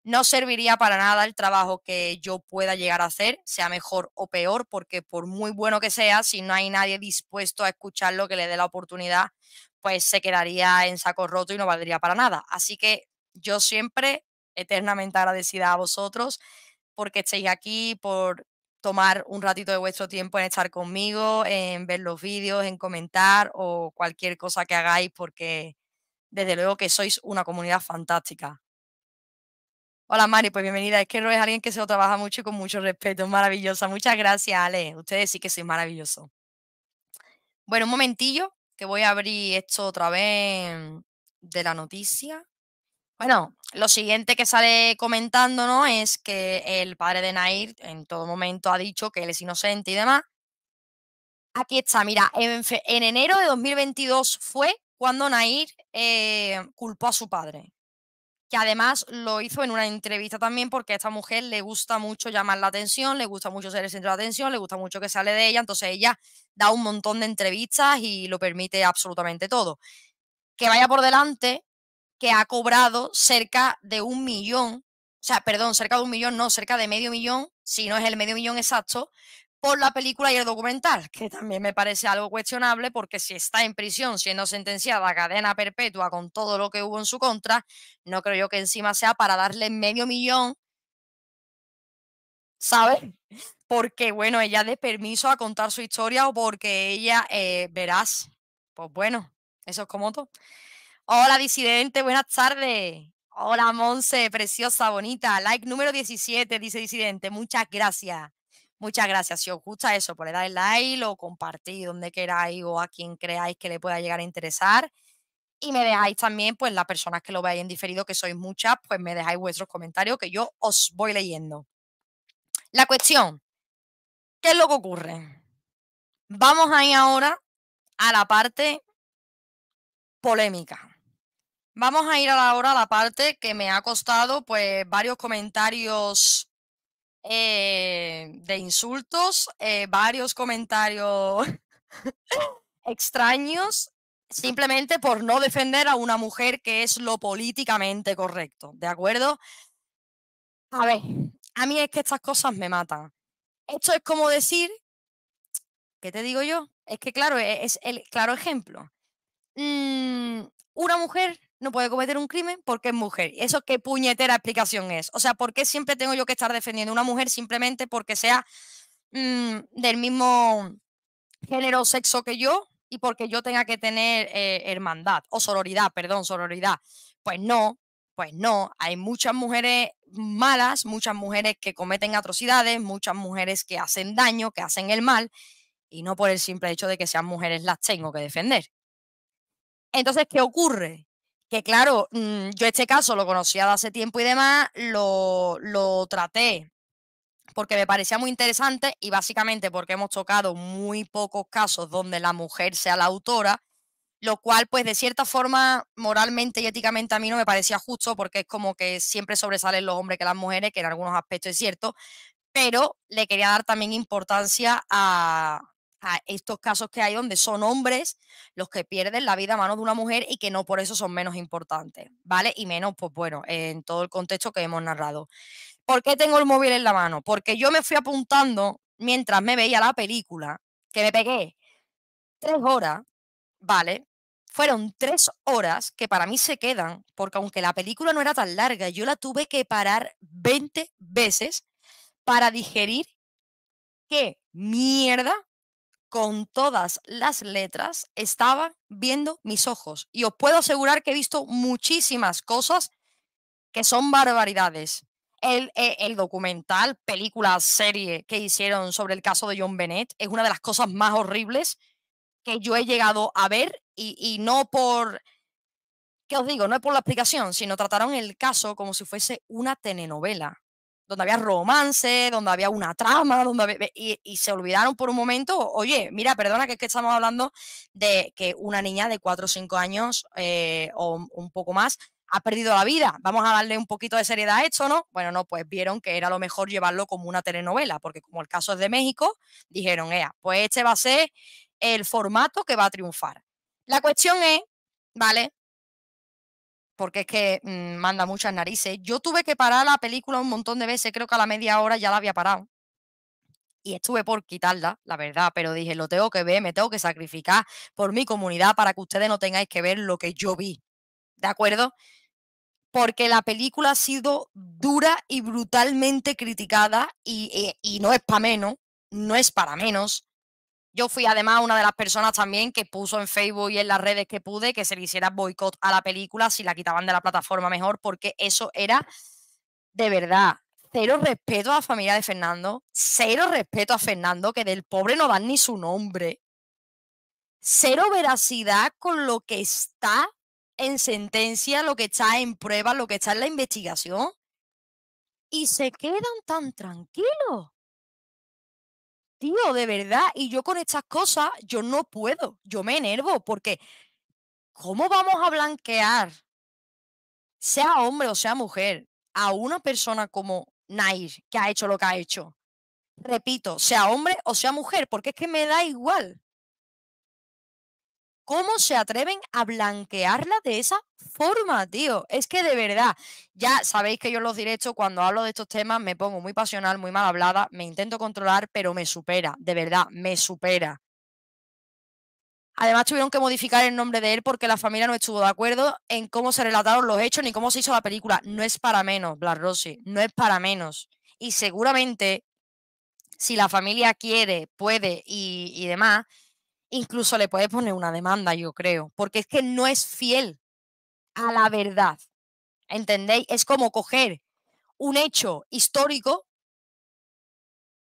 no serviría para nada el trabajo que yo pueda llegar a hacer, sea mejor o peor, porque por muy bueno que sea, si no hay nadie dispuesto a escucharlo que le dé la oportunidad, pues se quedaría en saco roto y no valdría para nada. Así que yo siempre eternamente agradecida a vosotros porque estéis aquí, por tomar un ratito de vuestro tiempo en estar conmigo, en ver los vídeos, en comentar o cualquier cosa que hagáis, porque desde luego que sois una comunidad fantástica. Hola Mari, pues bienvenida. Es que Ro es alguien que se lo trabaja mucho y con mucho respeto. Es maravillosa. Muchas gracias, Ale. Ustedes sí que sois maravillosos. Bueno, un momentillo, que voy a abrir esto otra vez de la noticia. Bueno, lo siguiente que sale comentando, ¿no? Es que el padre de Nair en todo momento ha dicho que él es inocente y demás. Aquí está, mira, en, enero de 2022 fue cuando Nair eh, culpó a su padre, que además lo hizo en una entrevista también porque a esta mujer le gusta mucho llamar la atención, le gusta mucho ser el centro de atención, le gusta mucho que sale de ella, entonces ella da un montón de entrevistas y lo permite absolutamente todo. Que vaya por delante que ha cobrado cerca de un millón, o sea, perdón, cerca de un millón, no, cerca de medio millón, si no es el medio millón exacto, por la película y el documental, que también me parece algo cuestionable porque si está en prisión siendo sentenciada a cadena perpetua con todo lo que hubo en su contra, no creo yo que encima sea para darle medio millón, ¿sabes? Porque, bueno, ella dé permiso a contar su historia o porque ella, eh, verás, pues bueno, eso es como todo. Hola, disidente, buenas tardes. Hola, Monse, preciosa, bonita. Like número 17, dice disidente. Muchas gracias. Muchas gracias. Si os gusta eso, pues le dais like, lo compartís donde queráis o a quien creáis que le pueda llegar a interesar. Y me dejáis también, pues las personas que lo veáis en diferido, que sois muchas, pues me dejáis vuestros comentarios que yo os voy leyendo. La cuestión, ¿qué es lo que ocurre? Vamos ahí ahora a la parte polémica. Vamos a ir ahora a la parte que me ha costado pues varios comentarios eh, de insultos, eh, varios comentarios extraños, simplemente por no defender a una mujer que es lo políticamente correcto, ¿de acuerdo? A ver, a mí es que estas cosas me matan. Esto es como decir, ¿qué te digo yo? Es que claro, e-, es el claro ejemplo. Mm, una mujer no puede cometer un crimen porque es mujer. ¿Eso qué puñetera explicación es? O sea, ¿por qué siempre tengo yo que estar defendiendo a una mujer simplemente porque sea mm, del mismo género o sexo que yo y porque yo tenga que tener eh, hermandad o sororidad, perdón, sororidad? Pues no, pues no. Hay muchas mujeres malas, muchas mujeres que cometen atrocidades, muchas mujeres que hacen daño, que hacen el mal. Y no por el simple hecho de que sean mujeres las tengo que defender. Entonces, ¿qué ocurre? que claro, mm, yo este caso lo conocía de hace tiempo y demás, lo, lo traté porque me parecía muy interesante y básicamente porque hemos tocado muy pocos casos donde la mujer sea la autora, lo cual pues de cierta forma moralmente y éticamente a mí no me parecía justo porque es como que siempre sobresalen los hombres que las mujeres, que en algunos aspectos es cierto, pero le quería dar también importancia a, a estos casos que hay donde son hombres los que pierden la vida a manos de una mujer y que no por eso son menos importantes, ¿vale? Y menos, pues bueno, en todo el contexto que hemos narrado. ¿Por qué tengo el móvil en la mano? Porque yo me fui apuntando mientras me veía la película, que me pegué tres horas, ¿vale? Fueron tres horas que para mí se quedan, porque aunque la película no era tan larga, yo la tuve que parar 20 veces para digerir qué mierda con todas las letras, estaba viendo mis ojos. Y os puedo asegurar que he visto muchísimas cosas que son barbaridades. Eh, el, documental, película, serie que hicieron sobre el caso de John Bennett es una de las cosas más horribles que yo he llegado a ver y, y no por, ¿qué os digo? No es por la explicación, sino trataron el caso como si fuese una telenovela donde había romance, donde había una trama, donde y, se olvidaron por un momento, oye, mira, perdona que es que estamos hablando de que una niña de 4 o 5 años eh, o un poco más ha perdido la vida, vamos a darle un poquito de seriedad a esto, ¿no? Bueno, no, pues vieron que era lo mejor llevarlo como una telenovela, porque como el caso es de México, dijeron, ea, pues este va a ser el formato que va a triunfar. La cuestión es, ¿vale? porque es que mm, manda muchas narices. Yo tuve que parar la película un montón de veces, creo que a la media hora ya la había parado. Y estuve por quitarla, la verdad, pero dije, lo tengo que ver, me tengo que sacrificar por mi comunidad para que ustedes no tengáis que ver lo que yo vi. ¿De acuerdo? porque la película ha sido dura y brutalmente criticada y, eh, y, no es para menos, no es para menos. Yo fui además una de las personas también que puso en Facebook y en las redes que pude que se le hiciera boicot a la película si la quitaban de la plataforma mejor, porque eso era de verdad. Cero respeto a la familia de Fernando, cero respeto a Fernando, que del pobre no dan ni su nombre. Cero veracidad con lo que está en sentencia, lo que está en prueba, lo que está en la investigación. Y se quedan tan tranquilos tío, de verdad, y yo con estas cosas, yo no puedo, yo me enervo, porque ¿cómo vamos a blanquear, sea hombre o sea mujer, a una persona como Nair, que ha hecho lo que ha hecho? Repito, sea hombre o sea mujer, porque es que me da igual. ¿Cómo se atreven a blanquearla de esa forma, tío? Es que de verdad, ya sabéis que yo en los directos, cuando hablo de estos temas, me pongo muy pasional, muy mal hablada, me intento controlar, pero me supera, de verdad, me supera. Además, tuvieron que modificar el nombre de él porque la familia no estuvo de acuerdo en cómo se relataron los hechos ni cómo se hizo la película. No es para menos, Blas Rossi, no es para menos. Y seguramente, si la familia quiere, puede y, y demás, incluso le puedes poner una demanda, yo creo, porque es que no es fiel a la verdad. ¿Entendéis? Es como coger un hecho histórico,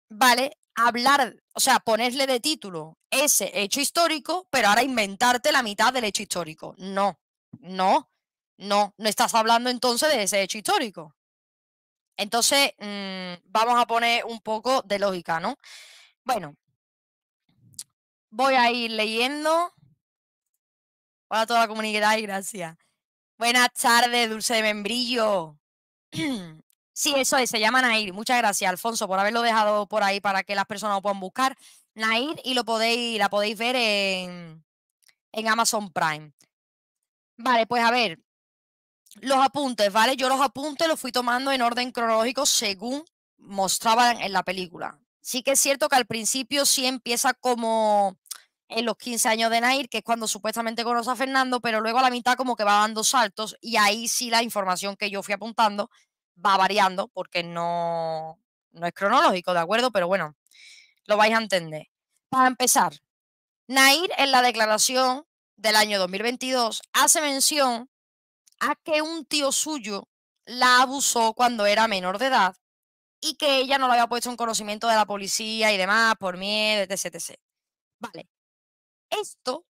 ¿vale? Hablar, o sea, ponerle de título ese hecho histórico, pero ahora inventarte la mitad del hecho histórico. No, no, no, no estás hablando entonces de ese hecho histórico. Entonces, mm, vamos a poner un poco de lógica, ¿no? Bueno, voy a ir leyendo. Hola a toda la comunidad y gracias. Buenas tardes, dulce de membrillo. sí, eso es, se llama Nair. Muchas gracias, Alfonso, por haberlo dejado por ahí para que las personas lo puedan buscar. Nair y lo podéis, la podéis ver en, en Amazon Prime. Vale, pues a ver, los apuntes, ¿vale? Yo los apuntes los fui tomando en orden cronológico según mostraban en la película. Sí que es cierto que al principio sí empieza como en los 15 años de Nair, que es cuando supuestamente conoce a Fernando, pero luego a la mitad como que va dando saltos y ahí sí la información que yo fui apuntando va variando porque no, no es cronológico, ¿de acuerdo? Pero bueno, lo vais a entender. Para empezar, Nair en la declaración del año 2022 hace mención a que un tío suyo la abusó cuando era menor de edad y que ella no lo había puesto en conocimiento de la policía y demás por miedo, etc. etc. Vale. Esto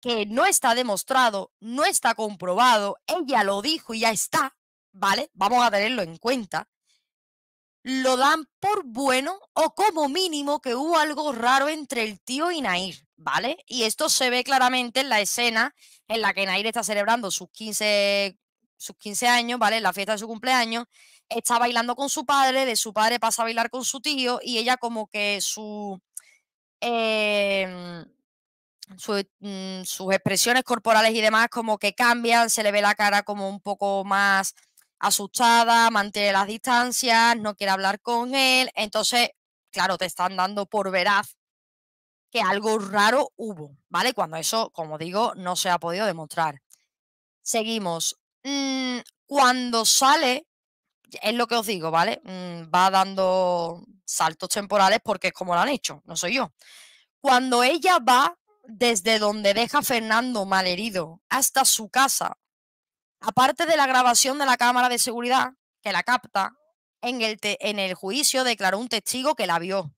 que no está demostrado, no está comprobado, ella lo dijo y ya está, ¿vale? Vamos a tenerlo en cuenta. Lo dan por bueno o como mínimo que hubo algo raro entre el tío y Nair, ¿vale? Y esto se ve claramente en la escena en la que Nair está celebrando sus 15, sus 15 años, ¿vale? la fiesta de su cumpleaños está bailando con su padre, de su padre pasa a bailar con su tío y ella como que su... Em, mm, sus expresiones corporales y demás como que cambian, se le ve la cara como un poco más asustada, mantiene las distancias, no quiere hablar con él. Entonces, claro, te están dando por veraz que algo raro hubo, ¿vale? Cuando eso, como digo, no se ha podido demostrar. Seguimos. Mm, cuando sale es lo que os digo, ¿vale? Mm, va dando saltos temporales porque es como lo han hecho, no soy yo. Cuando ella va desde donde deja a Fernando malherido hasta su casa, aparte de la grabación de la cámara de seguridad que la capta, en el, en el juicio declaró un testigo que la vio.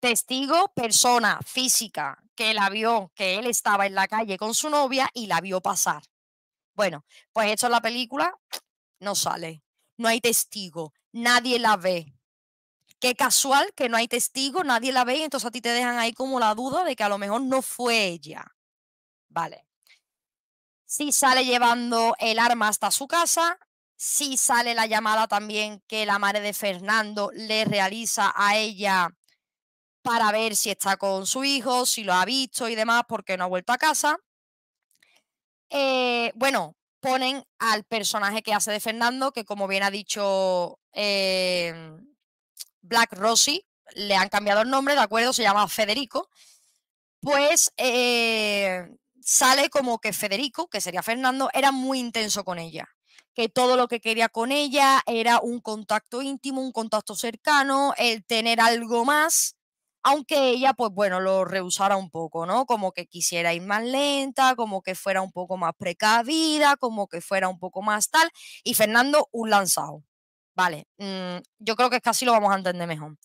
Testigo, persona física que la vio, que él estaba en la calle con su novia y la vio pasar. Bueno, pues esto en la película no sale no hay testigo, nadie la ve. Qué casual que no hay testigo, nadie la ve y entonces a ti te dejan ahí como la duda de que a lo mejor no fue ella. Vale. Si sale llevando el arma hasta su casa, si sale la llamada también que la madre de Fernando le realiza a ella para ver si está con su hijo, si lo ha visto y demás, porque no ha vuelto a casa. Eh, bueno, ponen al personaje que hace de Fernando, que como bien ha dicho eh, Black Rossi, le han cambiado el nombre, ¿de acuerdo? Se llama Federico. Pues eh, sale como que Federico, que sería Fernando, era muy intenso con ella que todo lo que quería con ella era un contacto íntimo, un contacto cercano, el tener algo más, aunque ella, pues bueno, lo rehusara un poco, ¿no? Como que quisiera ir más lenta, como que fuera un poco más precavida, como que fuera un poco más tal, y Fernando un lanzado. Vale, mm, yo creo que casi lo vamos a entender mejor.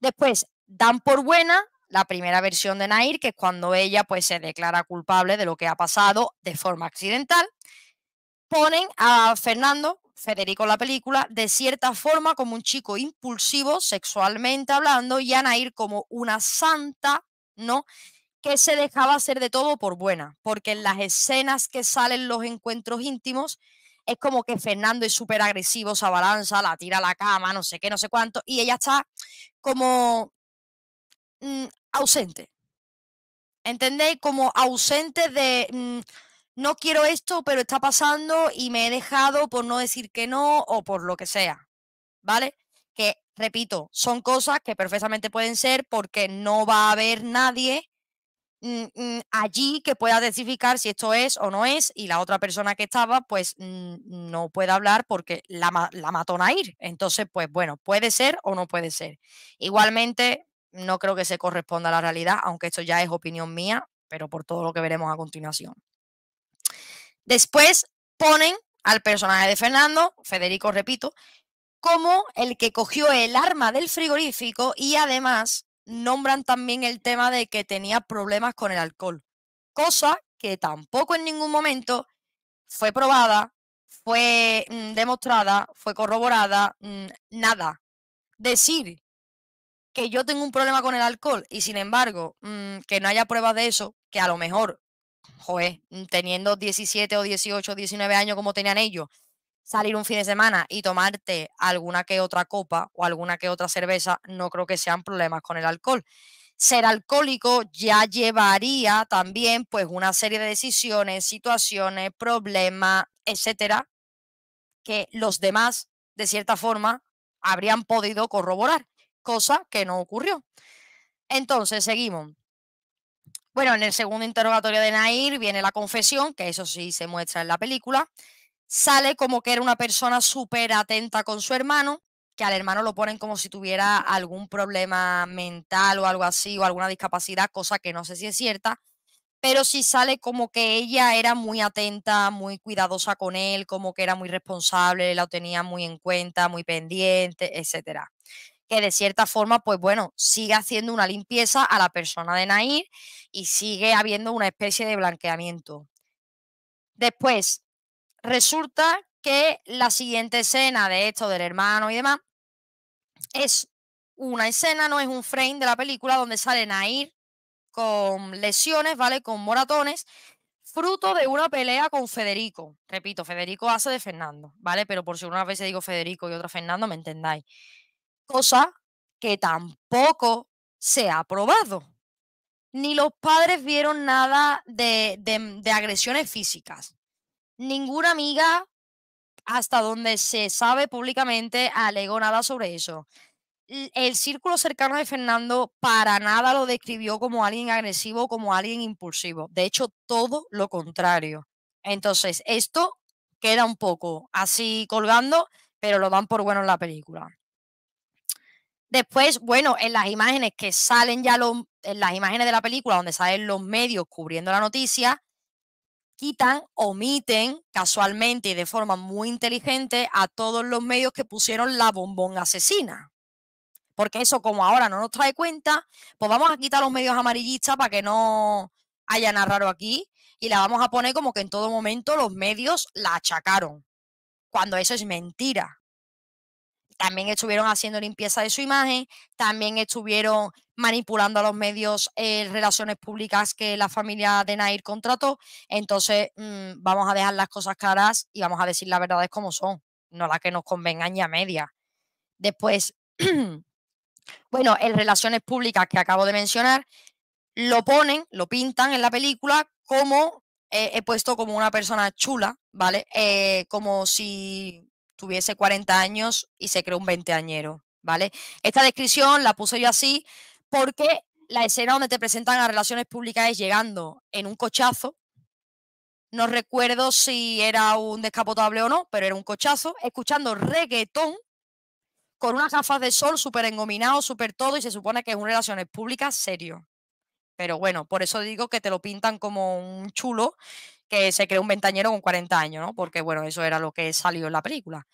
Después, dan por buena la primera versión de Nair, que es cuando ella pues se declara culpable de lo que ha pasado de forma accidental ponen a Fernando, Federico en la película, de cierta forma como un chico impulsivo, sexualmente hablando, y a Nair como una santa, ¿no? Que se dejaba hacer de todo por buena, porque en las escenas que salen los encuentros íntimos, es como que Fernando es súper agresivo, se abalanza, la tira a la cama, no sé qué, no sé cuánto, y ella está como mm, ausente. ¿Entendéis? Como ausente de... Mm, no quiero esto, pero está pasando y me he dejado por no decir que no o por lo que sea, ¿vale? Que, repito, son cosas que perfectamente pueden ser porque no va a haber nadie mm, mm, allí que pueda testificar si esto es o no es y la otra persona que estaba pues no puede hablar porque la, la mató Nair. Entonces, pues bueno, puede ser o no puede ser. Igualmente, no creo que se corresponda a la realidad, aunque esto ya es opinión mía, pero por todo lo que veremos a continuación. Después ponen al personaje de Fernando, Federico, repito, como el que cogió el arma del frigorífico y además nombran también el tema de que tenía problemas con el alcohol, cosa que tampoco en ningún momento fue probada, fue mm, demostrada, fue corroborada, mm, nada. Decir que yo tengo un problema con el alcohol y sin embargo mm, que no haya pruebas de eso, que a lo mejor joder, teniendo 17 o 18, 19 años como tenían ellos, salir un fin de semana y tomarte alguna que otra copa o alguna que otra cerveza, no creo que sean problemas con el alcohol. Ser alcohólico ya llevaría también pues una serie de decisiones, situaciones, problemas, etcétera, que los demás de cierta forma habrían podido corroborar, cosa que no ocurrió. Entonces, seguimos. Bueno, en el segundo interrogatorio de Nair viene la confesión, que eso sí se muestra en la película. Sale como que era una persona súper atenta con su hermano, que al hermano lo ponen como si tuviera algún problema mental o algo así, o alguna discapacidad, cosa que no sé si es cierta, pero sí sale como que ella era muy atenta, muy cuidadosa con él, como que era muy responsable, la tenía muy en cuenta, muy pendiente, etcétera que de cierta forma, pues bueno, sigue haciendo una limpieza a la persona de Nair y sigue habiendo una especie de blanqueamiento. Después, resulta que la siguiente escena de esto del hermano y demás es una escena, no es un frame de la película donde sale Nair con lesiones, ¿vale? Con moratones, fruto de una pelea con Federico. Repito, Federico hace de Fernando, ¿vale? Pero por si una vez digo Federico y otra Fernando, me entendáis cosa que tampoco se ha probado. Ni los padres vieron nada mm, de, agresiones físicas. Ninguna amiga, hasta donde se sabe públicamente, alegó nada sobre eso el círculo cercano de Fernando para nada lo describió como alguien agresivo, como alguien impulsivo. De hecho, todo lo contrario. Entonces, esto queda un poco así colgando, pero lo dan por bueno en la película. Después, bueno, en las imágenes que salen ya en las imágenes de la película donde salen los medios cubriendo la noticia, quitan, omiten casualmente y de forma muy inteligente a todos los medios que pusieron la bombón asesina. Porque eso, como ahora no nos trae cuenta, pues vamos a quitar los medios amarillistas para que no haya nada raro aquí y la vamos a poner como que en todo momento los medios la achacaron, cuando eso es mentira también estuvieron haciendo limpieza de su imagen, también estuvieron manipulando a los medios eh, relaciones públicas que la familia de Nair contrató. Entonces, mm, vamos a dejar las cosas claras y vamos a decir las verdades como son, no las que nos convengan a media. Después, bueno, en relaciones públicas que acabo de mencionar, lo ponen, lo pintan en la película como eh, he puesto como una persona chula, ¿vale? Eh, como si tuviese 40 años y se creó un veinteañero, ¿vale? Esta descripción la puse yo así porque la escena donde te presentan a relaciones públicas es llegando en un cochazo. No recuerdo si era un descapotable o no, pero era un cochazo, escuchando reggaetón con unas gafas de sol súper engominado, súper todo, y se supone que es un relaciones públicas serio. Pero bueno, por eso digo que te lo pintan como un chulo que se creó un ventañero con 40 años, Porque, bueno, eso era lo que salió en la película.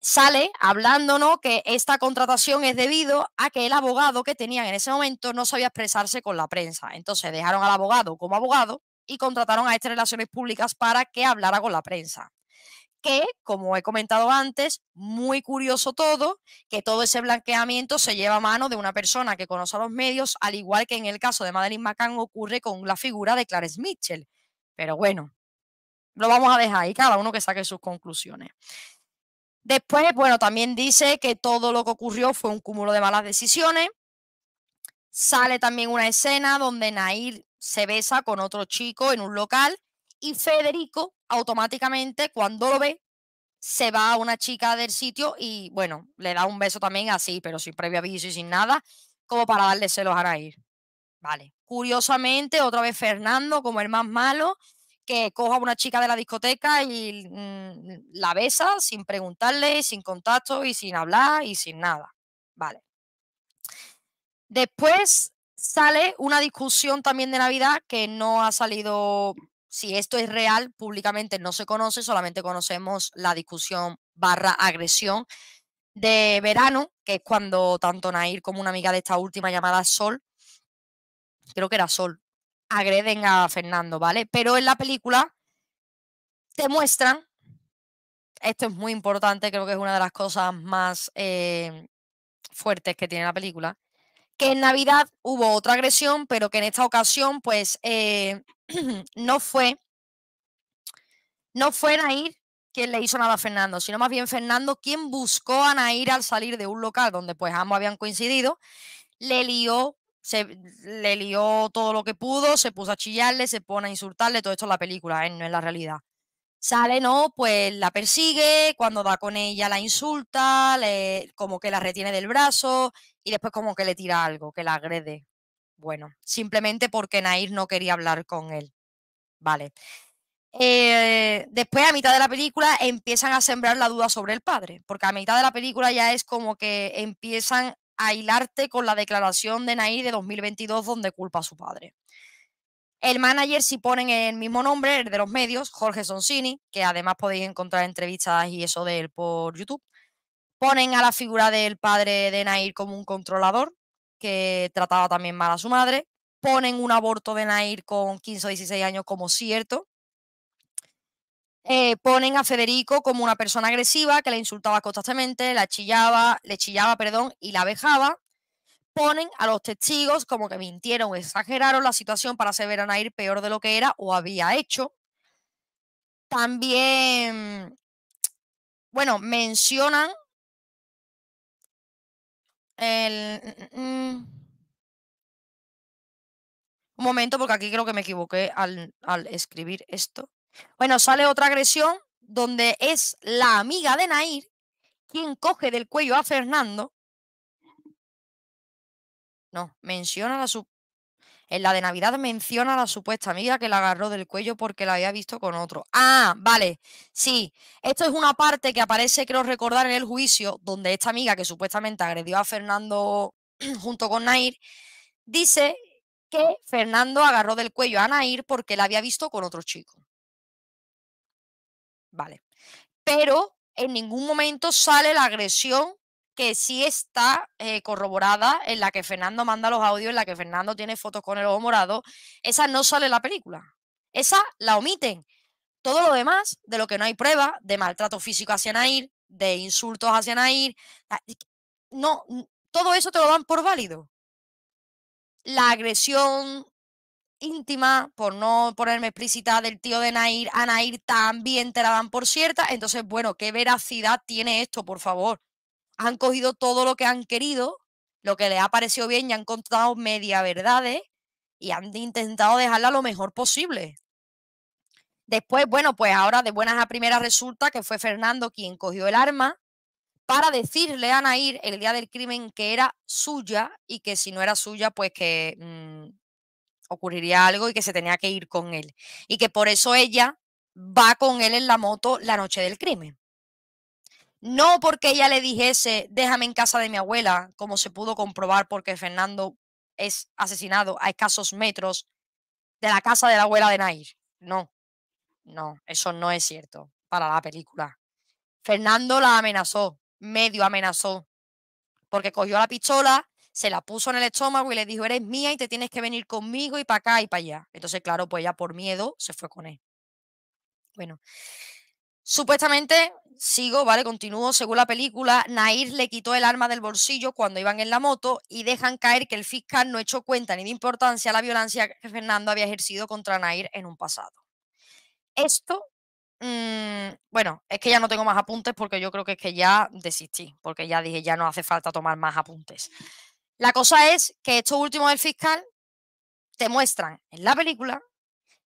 Sale hablándonos que esta contratación es debido a que el abogado que tenían en ese momento no sabía expresarse con la prensa. Entonces dejaron al abogado como abogado y contrataron a estas relaciones públicas para que hablara con la prensa que, como he comentado antes, muy curioso todo, que todo ese blanqueamiento se lleva a mano de una persona que conoce a los medios, al igual que en el caso de Madeline McCann ocurre con la figura de Clarence Mitchell, pero bueno, lo vamos a dejar ahí, cada uno que saque sus conclusiones. Después, bueno, también dice que todo lo que ocurrió fue un cúmulo de malas decisiones. Sale también una escena donde Nair se besa con otro chico en un local y Federico automáticamente cuando lo ve se va a una chica del sitio y bueno, le da un beso también así, pero sin previo aviso y sin nada, como para darle celos a Nair. Vale. Curiosamente, otra vez Fernando, como el más malo, que coja a una chica de la discoteca y mm, la besa sin preguntarle, sin contacto y sin hablar y sin nada. Vale. Después sale una discusión también de Navidad que no ha salido, si esto es real, públicamente no se conoce, solamente conocemos la discusión barra agresión de verano, que es cuando tanto Nair como una amiga de esta última llamada Sol creo que era Sol, agreden a Fernando, ¿vale? Pero en la película te muestran, esto es muy importante, creo que es una de las cosas más eh, fuertes que tiene la película, que en Navidad hubo otra agresión, pero que en esta ocasión, pues, eh, no fue, no fue Nair quien le hizo nada a Fernando, sino más bien Fernando quien buscó a Nair al salir de un local donde pues ambos habían coincidido, le lió se le lió todo lo que pudo, se puso a chillarle, se pone a insultarle, todo esto es la película, ¿eh? no es la realidad. Sale, ¿no? Pues la persigue, cuando da con ella la insulta, como que la retiene del brazo y después como que le tira algo, que la agrede. Bueno, simplemente porque Nair no quería hablar con él. Vale. Eh, después, a mitad de la película, empiezan a sembrar la duda sobre el padre, porque a mitad de la película ya es como que empiezan a hilarte con la declaración de Nair de 2022 donde culpa a su padre. El manager, si ponen el mismo nombre, el de los medios, Jorge Sonsini, que además podéis encontrar entrevistas y eso de él por YouTube, ponen a la figura del padre de Nair como un controlador, que trataba también mal a su madre, ponen un aborto de Nair con 15 o 16 años como cierto, eh, ponen a Federico como una persona agresiva que la insultaba constantemente, la chillaba, le chillaba, perdón, y la vejaba. Ponen a los testigos como que mintieron o exageraron la situación para hacer ver a Nair peor de lo que era o había hecho. También, bueno, mencionan el... Mm, mm, mm. un momento, porque aquí creo que me equivoqué al escribir esto. Bueno, sale otra agresión donde es la amiga de Nair quien coge del cuello a Fernando. No, menciona la En la de Navidad menciona la supuesta amiga que la agarró del cuello porque la había visto con otro. Ah, vale. Sí, esto es una parte que aparece, creo recordar, en el juicio, donde esta amiga que supuestamente agredió a Fernando junto con Nair, dice que Fernando agarró del cuello a Nair porque la había visto con otro chico. Vale. Pero en ningún momento sale la agresión que sí está eh, corroborada, en la que Fernando manda los audios, en la que Fernando tiene fotos con el ojo morado. Esa no sale en la película. Esa la omiten. Todo lo demás, de lo que no hay prueba, de maltrato físico hacia Nair, de insultos hacia Nair, no, todo eso te lo dan por válido. La agresión íntima, por no ponerme explícita, del tío de Nair, a también te la dan por cierta. Entonces, bueno, ¿qué veracidad tiene esto, por favor? Han cogido todo lo que han querido, lo que les ha parecido bien y han contado media verdades y han intentado dejarla lo mejor posible. Después, bueno, pues ahora de buenas a primeras resulta que fue Fernando quien cogió el arma para decirle a Nair el día del crimen que era suya y que si no era suya, pues que mm, ocurriría algo y que se tenía que ir con él. Y que por eso ella va con él en la moto la noche del crimen. No porque ella le dijese, déjame en casa de mi abuela, como se pudo comprobar porque Fernando es asesinado a escasos metros de la casa de la abuela de Nair. No, no, eso no es cierto para la película. Fernando la amenazó, medio amenazó, porque cogió la pistola se la puso en el estómago y le dijo, eres mía y te tienes que venir conmigo y para acá y para allá. Entonces, claro, pues ya por miedo se fue con él. Bueno, supuestamente, sigo, ¿vale? Continúo, según la película, Nair le quitó el arma del bolsillo cuando iban en la moto y dejan caer que el fiscal no echó cuenta ni de importancia a la violencia que Fernando había ejercido contra Nair en un pasado. Esto mm, bueno, es que ya no tengo más apuntes porque yo creo que es que ya desistí, porque ya dije, ya no hace falta tomar más apuntes. La cosa es que estos últimos del fiscal te muestran en la película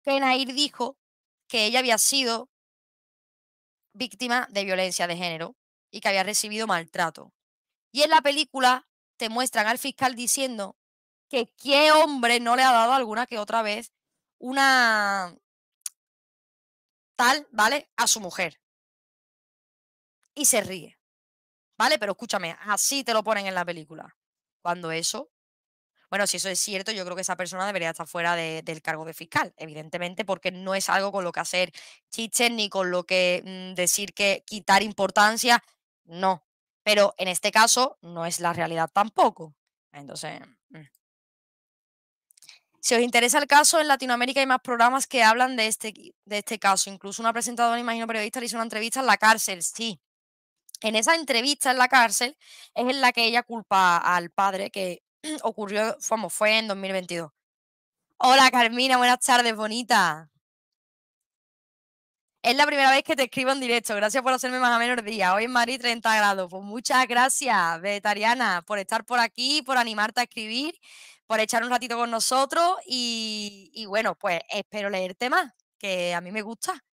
que Nair dijo que ella había sido víctima de violencia de género y que había recibido maltrato. Y en la película te muestran al fiscal diciendo que qué hombre no le ha dado alguna que otra vez una tal, ¿vale? A su mujer. Y se ríe. ¿Vale? Pero escúchame, así te lo ponen en la película eso, bueno, si eso es cierto, yo creo que esa persona debería estar fuera del cargo de fiscal, evidentemente, porque no es algo con lo que hacer chistes ni con lo que mm, decir que quitar importancia, no. Pero en este caso no es la realidad tampoco. Entonces... Mm. Si os interesa el caso, en Latinoamérica hay más programas que hablan de este, de este caso. Incluso una presentadora, imagino periodista, le hizo una entrevista en la cárcel, sí. En esa entrevista en la cárcel es en la que ella culpa al padre que ocurrió, como fue en 2022. Hola Carmina, buenas tardes, bonita. Es la primera vez que te escribo en directo. Gracias por hacerme más a menos día. Hoy en Madrid 30 grados. Pues muchas gracias, vegetariana, por estar por aquí, por animarte a escribir, por echar un ratito con nosotros. Y, y bueno, pues espero leerte más, que a mí me gusta.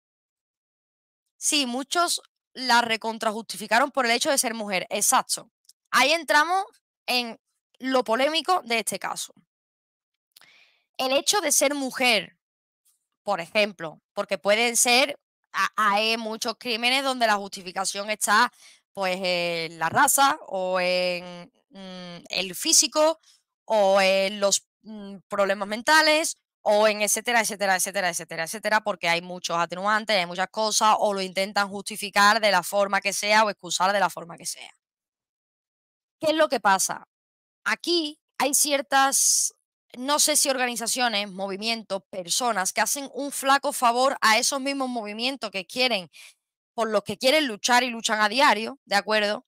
Sí, muchos la recontrajustificaron por el hecho de ser mujer. Exacto. Ahí entramos en lo polémico de este caso. El hecho de ser mujer, por ejemplo, porque pueden ser, hay muchos crímenes donde la justificación está pues en la raza o en mm, el físico o en los mm, problemas mentales o en etcétera, etcétera, etcétera, etcétera, etcétera, porque hay muchos atenuantes, hay muchas cosas, o lo intentan justificar de la forma que sea o excusar de la forma que sea. ¿Qué es lo que pasa? Aquí hay ciertas, no sé si organizaciones, movimientos, personas que hacen un flaco favor a esos mismos movimientos que quieren, por los que quieren luchar y luchan a diario, ¿de acuerdo?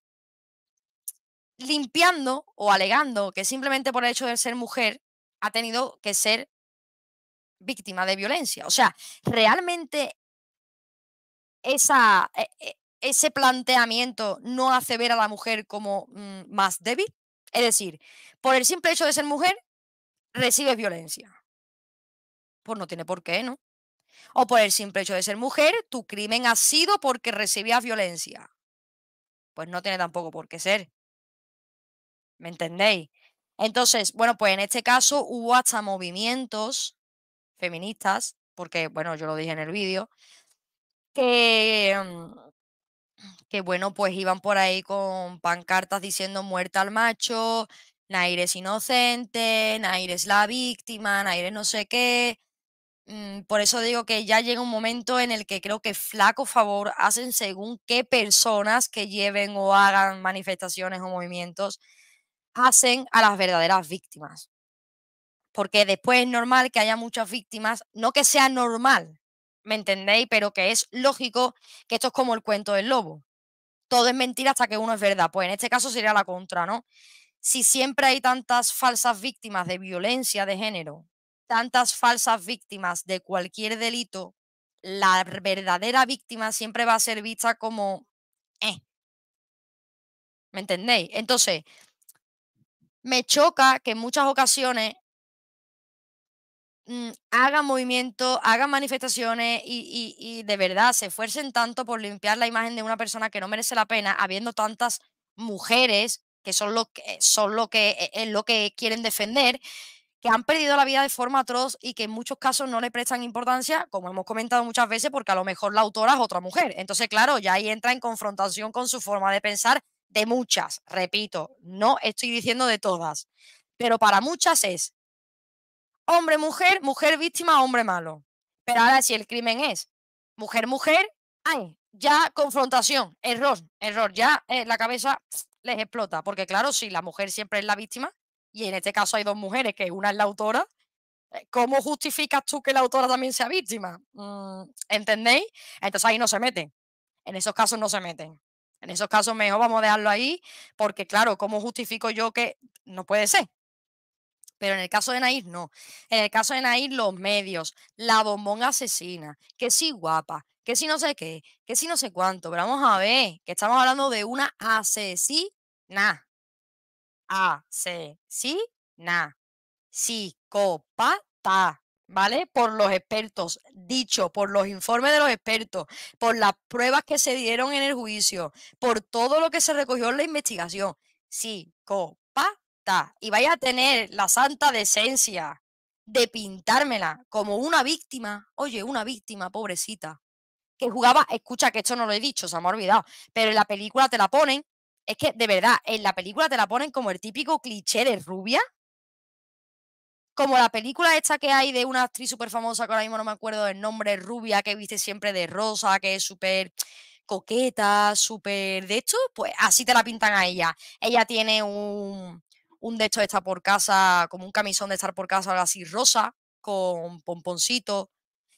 Limpiando o alegando que simplemente por el hecho de ser mujer ha tenido que ser víctima de violencia. O sea, realmente esa, e, e, ese planteamiento no hace ver a la mujer como mm, más débil. Es decir, por el simple hecho de ser mujer, recibes violencia. Pues no tiene por qué, ¿no? O por el simple hecho de ser mujer, tu crimen ha sido porque recibías violencia. Pues no tiene tampoco por qué ser. ¿Me entendéis? Entonces, bueno, pues en este caso hubo hasta movimientos feministas, porque bueno, yo lo dije en el vídeo, em, que, bueno, pues iban por ahí con pancartas diciendo muerta al macho, Nair es inocente, Nair es la víctima, Nair no sé qué. Mm, por eso digo que ya llega un momento en el que creo que flaco favor hacen según qué personas que lleven o hagan manifestaciones o movimientos hacen a las verdaderas víctimas porque después es normal que haya muchas víctimas, no que sea normal, ¿me entendéis? Pero que es lógico que esto es como el cuento del lobo. Todo es mentira hasta que uno es verdad. Pues en este caso sería la contra, ¿no? Si siempre hay tantas falsas víctimas de violencia de género, tantas falsas víctimas de cualquier delito, la verdadera víctima siempre va a ser vista como... Eh. ¿Me entendéis? Entonces, me choca que en muchas ocasiones Mm, hagan movimiento, hagan manifestaciones y, de verdad se esfuercen tanto por limpiar la imagen de una persona que no merece la pena, habiendo tantas mujeres que son lo que son lo que es e, lo que quieren defender que han perdido la vida de forma atroz y que en muchos casos no le prestan importancia, como hemos comentado muchas veces, porque a lo mejor la autora es otra mujer. Entonces, claro, ya ahí entra en confrontación con su forma de pensar de muchas, repito, no estoy diciendo de todas, pero para muchas es, hombre-mujer, mujer-víctima, hombre malo. Pero ahora si el crimen es mujer-mujer, ¡ay! Ya confrontación, error, error, ya eh, la cabeza les explota. Porque claro, si la mujer siempre es la víctima, y en este caso hay dos mujeres, que una es la autora, eh, ¿cómo justificas tú que la autora también sea víctima? Mm, ¿Entendéis? Entonces ahí no se meten. En esos casos no se meten. En esos casos mejor vamos a dejarlo ahí, porque claro, ¿cómo justifico yo que no puede ser? Pero en el caso de Nair, no. En el caso de Nair, los medios, la bombón asesina, que sí guapa, que sí no sé qué, que sí no sé cuánto. Pero vamos a ver, que estamos hablando de una asesina. Asesina. Psico-pa. ¿Vale? Por los expertos, dicho, por los informes de los expertos, por las pruebas que se dieron en el juicio, por todo lo que se recogió en la investigación. co, y vaya a tener la santa decencia de pintármela como una víctima, oye, una víctima, pobrecita, que jugaba, escucha que esto no lo he dicho, se me ha olvidado, pero en la película te la ponen, es que de verdad, en la película te la ponen como el típico cliché de rubia, como la película esta que hay de una actriz súper famosa, que ahora mismo no me acuerdo el nombre, rubia, que viste siempre de rosa, que es súper coqueta, súper de hecho, pues así te la pintan a ella. Ella tiene un, un de estos de estar por casa, como un camisón de estar por casa, algo así, rosa, con pomponcito.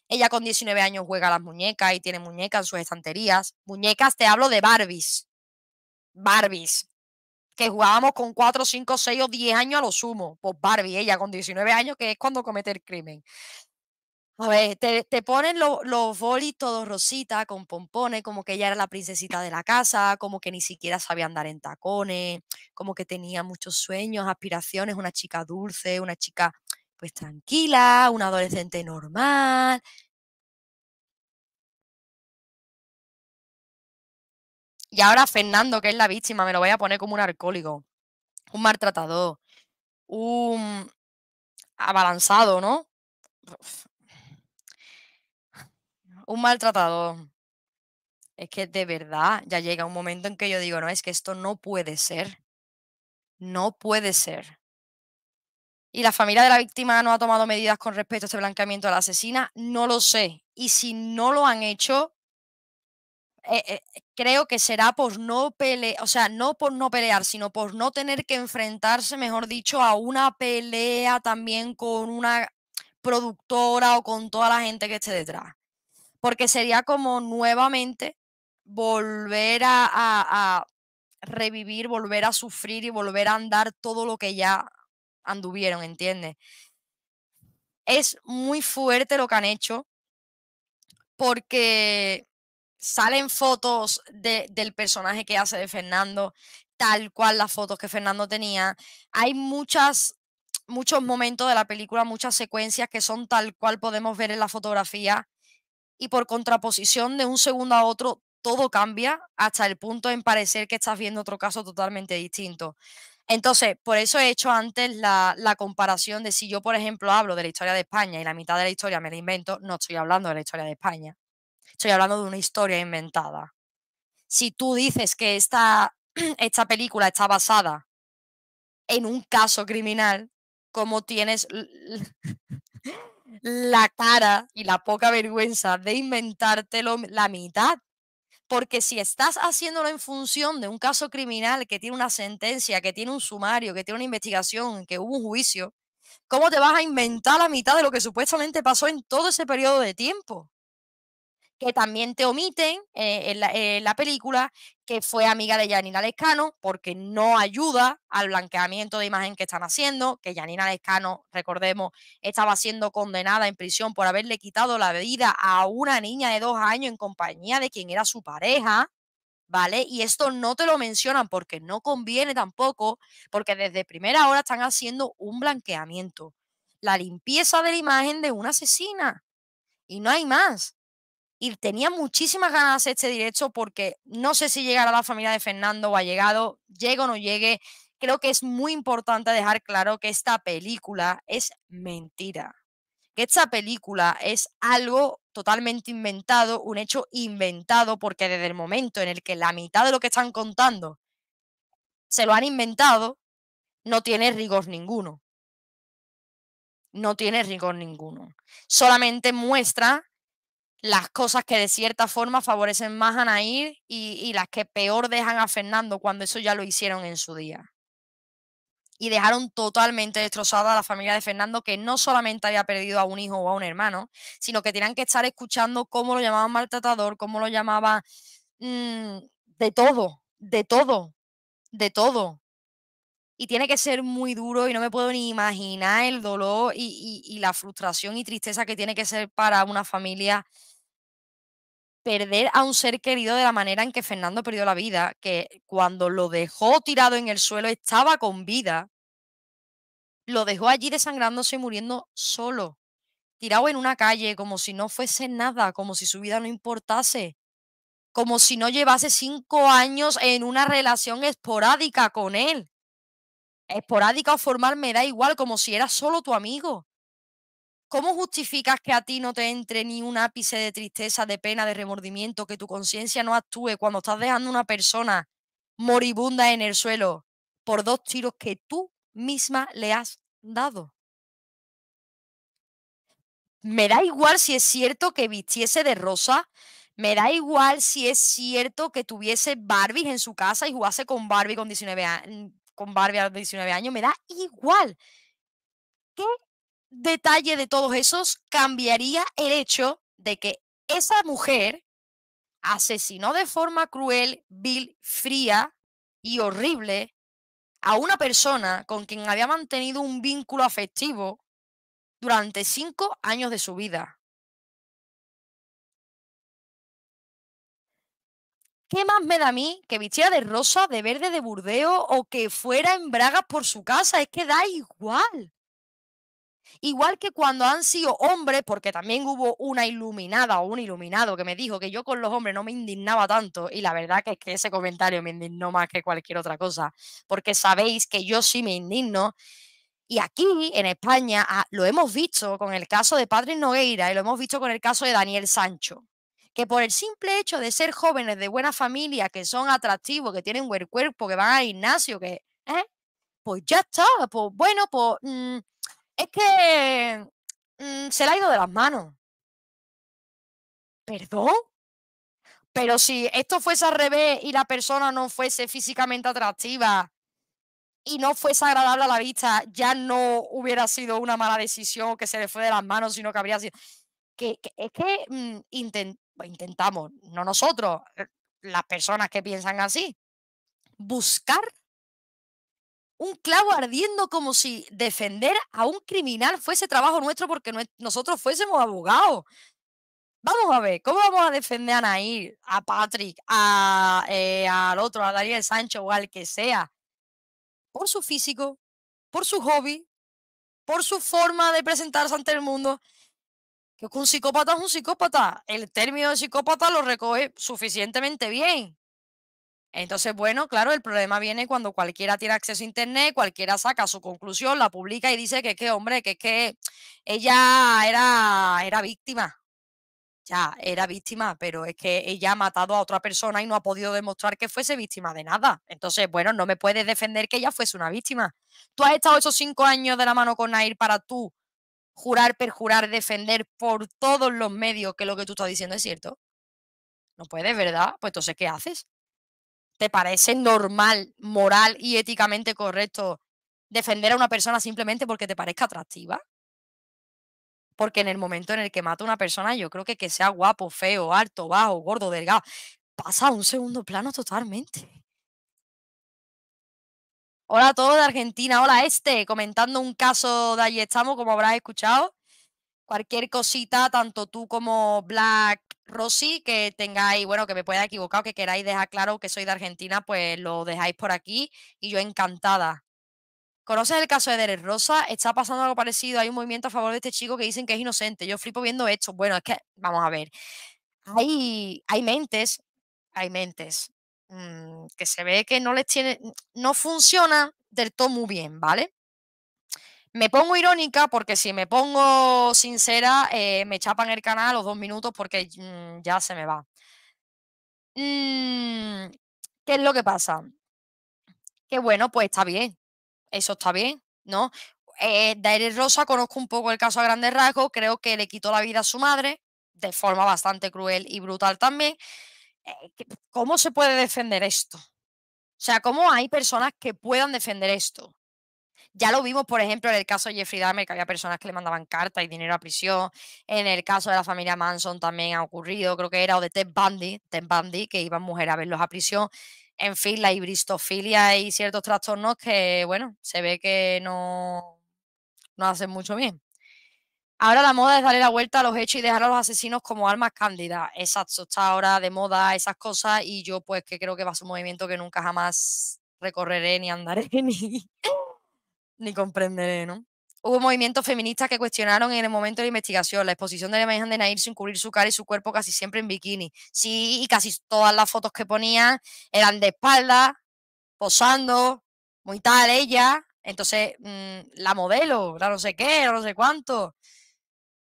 Ella con 19 años juega a las muñecas y tiene muñecas en sus estanterías. Muñecas, te hablo de Barbies. Barbies. Que jugábamos con 4, 5, 6 o 10 años a lo sumo. Pues Barbie, ella con 19 años, que es cuando comete el crimen. A ver, te, ponen los bolis todos rositas, con pompones, como que ella era la princesita de la casa, como que ni siquiera sabía andar en tacones, como que tenía muchos sueños, aspiraciones, una chica dulce, una chica pues tranquila, una adolescente normal. Y ahora Fernando, que es la víctima, me lo voy a poner como un alcohólico, un maltratador, un abalanzado, ¿no? Un maltratado, Es que de verdad ya llega un momento en que yo digo, no, es que esto no puede ser. No puede ser. ¿Y la familia de la víctima no ha tomado medidas con respecto a este blanqueamiento de la asesina? No lo sé. Y si no lo han hecho, eh, eh, creo que será por no pelear, o sea, no por no pelear, sino por no tener que enfrentarse, mejor dicho, a una pelea también con una productora o con toda la gente que esté detrás porque sería como nuevamente volver a, revivir, volver a sufrir y volver a andar todo lo que ya anduvieron, ¿entiendes? Es muy fuerte lo que han hecho porque salen fotos del personaje que hace de Fernando, tal cual las fotos que Fernando tenía. Hay muchos momentos de la película, muchas secuencias que son tal cual podemos ver en la fotografía y por contraposición de un segundo a otro todo cambia hasta el punto en parecer que estás viendo otro caso totalmente distinto. Entonces, por eso he hecho antes la, comparación de si yo, por ejemplo, hablo de la historia de España y la mitad de la historia me la invento, no estoy hablando de la historia de España, estoy hablando de una historia inventada. Si tú dices que esta, esta película está basada en un caso criminal, ¿cómo tienes la cara y la poca vergüenza de inventártelo la mitad. Porque si estás haciéndolo en función de un caso criminal que tiene una sentencia, que tiene un sumario, que tiene una investigación, que hubo un juicio, ¿cómo te vas a inventar la mitad de lo que supuestamente pasó en todo ese periodo de tiempo? que también te omiten eh, en, eh, la, película, que fue amiga de Janina Lescano, porque no ayuda al blanqueamiento de imagen que están haciendo, que Janina Lescano, recordemos, estaba siendo condenada en prisión por haberle quitado la vida a una niña de dos años en compañía de quien era su pareja. ¿Vale? Y esto no te lo mencionan porque no conviene tampoco, porque desde primera hora están haciendo un blanqueamiento, la limpieza de la imagen de una asesina. Y no hay más y tenía muchísimas ganas de hacer este directo porque no sé si llegará la familia de Fernando o ha llegado, llegue o no llegue. Creo que es muy importante dejar claro que esta película es mentira, que esta película es algo totalmente inventado, un hecho inventado, porque desde el momento en el que la mitad de lo que están contando se lo han inventado, no tiene rigor ninguno. No tiene rigor ninguno. Solamente muestra las cosas que de cierta forma favorecen más a Nair y, las que peor dejan a Fernando cuando eso ya lo hicieron en su día. Y dejaron totalmente destrozada a la familia de Fernando, que no solamente había perdido a un hijo o a un hermano, sino que tenían que estar escuchando cómo lo llamaban maltratador, cómo lo llamaban mm, de todo, de todo, de todo y tiene que ser muy duro y no me puedo ni imaginar el dolor y, la frustración y tristeza que tiene que ser para una familia perder a un ser querido de la manera en que Fernando perdió la vida, que cuando lo dejó tirado en el suelo estaba con vida, lo dejó allí desangrándose y muriendo solo, tirado en una calle como si no fuese nada, como si su vida no importase, como si no llevase cinco años en una relación esporádica con él esporádica o formal me da igual, como si era solo tu amigo. ¿Cómo justificas que a ti no te entre ni un ápice de tristeza, de pena, de remordimiento, que tu conciencia no actúe cuando estás dejando a una persona moribunda en el suelo por dos tiros que tú misma le has dado? Me da igual si es cierto que vistiese de rosa, me da igual si es cierto que tuviese Barbies en su casa y jugase con Barbie con 19, con Barbie a los 19 años, me da igual. ¿Qué detalle de todos esos cambiaría el hecho de que esa mujer asesinó de forma cruel, vil, fría y horrible a una persona con quien había mantenido un vínculo afectivo durante cinco años de su vida. ¿Qué más me da a mí que vistiera de rosa, de verde, de burdeo o que fuera en bragas por su casa? Es que da igual. Igual que cuando han sido hombres, porque también hubo una iluminada o un iluminado que me dijo que yo con los hombres no me indignaba tanto, y la verdad que es que ese comentario me indignó más que cualquier otra cosa, porque sabéis que yo sí me indigno. Y aquí en España ah, lo hemos visto con el caso de Padre Nogueira y lo hemos visto con el caso de Daniel Sancho que por el simple hecho de ser jóvenes de buena familia, que son atractivos, que tienen buen cuerpo, que van al gimnasio, que, ¿eh? pues ya está, pues bueno, pues mm, es que mm, se le ha ido de las manos. ¿Perdón? Pero si esto fuese al revés y la persona no fuese físicamente atractiva y no fuese agradable a la vista, ya no hubiera sido una mala decisión que se le fue de las manos, sino que habría sido... Que, es que mm, pues, intentamos, no nosotros, eh, las personas que piensan así, buscar un clavo ardiendo como si defender a un criminal fuese trabajo nuestro porque nosotros fuésemos abogados. Vamos a ver, ¿cómo vamos a defender a Nair, a Patrick, a, eh, al otro, a Daniel Sancho o al que sea? Por su físico, por su hobby, por su forma de presentarse ante el mundo que un psicópata es un psicópata. El término de psicópata lo recoge suficientemente bien. Entonces, bueno, claro, el problema viene cuando cualquiera tiene acceso a Internet, cualquiera saca su conclusión, la publica y dice que, que hombre, que, es que ella era, era víctima. Ya, era víctima, pero es que ella ha matado a otra persona y no ha podido demostrar que fuese víctima de nada. Entonces, bueno, no me puedes defender que ella fuese una víctima. Tú has estado esos cinco años de la mano con Nair para tú jurar, perjurar, defender por todos los medios que lo que tú estás diciendo es cierto. No puedes, ¿verdad? Pues entonces, ¿qué haces? ¿Te parece normal, moral y éticamente correcto defender a una persona simplemente porque te parezca atractiva? Porque en el momento en el que mata a una persona, yo creo que que sea guapo, feo, alto, bajo, gordo, delgado, pasa a un segundo plano totalmente. Hola a todos de Argentina, hola este, comentando un caso de allí estamos, como habrás escuchado. Cualquier cosita, tanto tú como Black Rosy, que tengáis, bueno, que me pueda equivocar, que queráis dejar claro que soy de Argentina, pues lo dejáis por aquí y yo encantada. ¿Conoces el caso de Derek Rosa? Está pasando algo parecido. Hay un movimiento a favor de este chico que dicen que es inocente. Yo flipo viendo esto. Bueno, es que, vamos a ver. Hay, hay mentes, hay mentes Mm, que se ve que no les tiene, no funciona del todo muy bien, ¿vale? Me pongo irónica porque si me pongo sincera, eh, me chapan el canal los dos minutos porque mm, ya se me va. Mm, ¿Qué es lo que pasa? Que bueno, pues está bien. Eso está bien, ¿no? Eh, Rosa, conozco un poco el caso a grandes rasgos, creo que le quitó la vida a su madre, de forma bastante cruel y brutal también. Eh, ¿cómo se puede defender esto? O sea, ¿cómo hay personas que puedan defender esto? Ya lo vimos, por ejemplo, en el caso de Jeffrey Dahmer, que había personas que le mandaban cartas y dinero a prisión. En el caso de la familia Manson también ha ocurrido, creo que era, o de Ted Bundy, Ted Bundy, que iban mujeres a verlos a prisión. En fin, la hibristofilia y ciertos trastornos que, bueno, se ve que no, no hacen mucho bien. Ahora la moda es darle la vuelta a los hechos y dejar a los asesinos como armas cándidas. Exacto, está ahora de moda esas cosas y yo pues que creo que va a ser un movimiento que nunca jamás recorreré, ni andaré, ni, ni comprenderé, ¿no? Hubo movimientos feministas que cuestionaron en el momento de la investigación la exposición de la imagen de Nair sin cubrir su cara y su cuerpo casi siempre en bikini. Sí, y casi todas las fotos que ponían eran de espalda, posando, muy tal ella. Entonces, mm, la modelo, la no sé qué, no sé cuánto.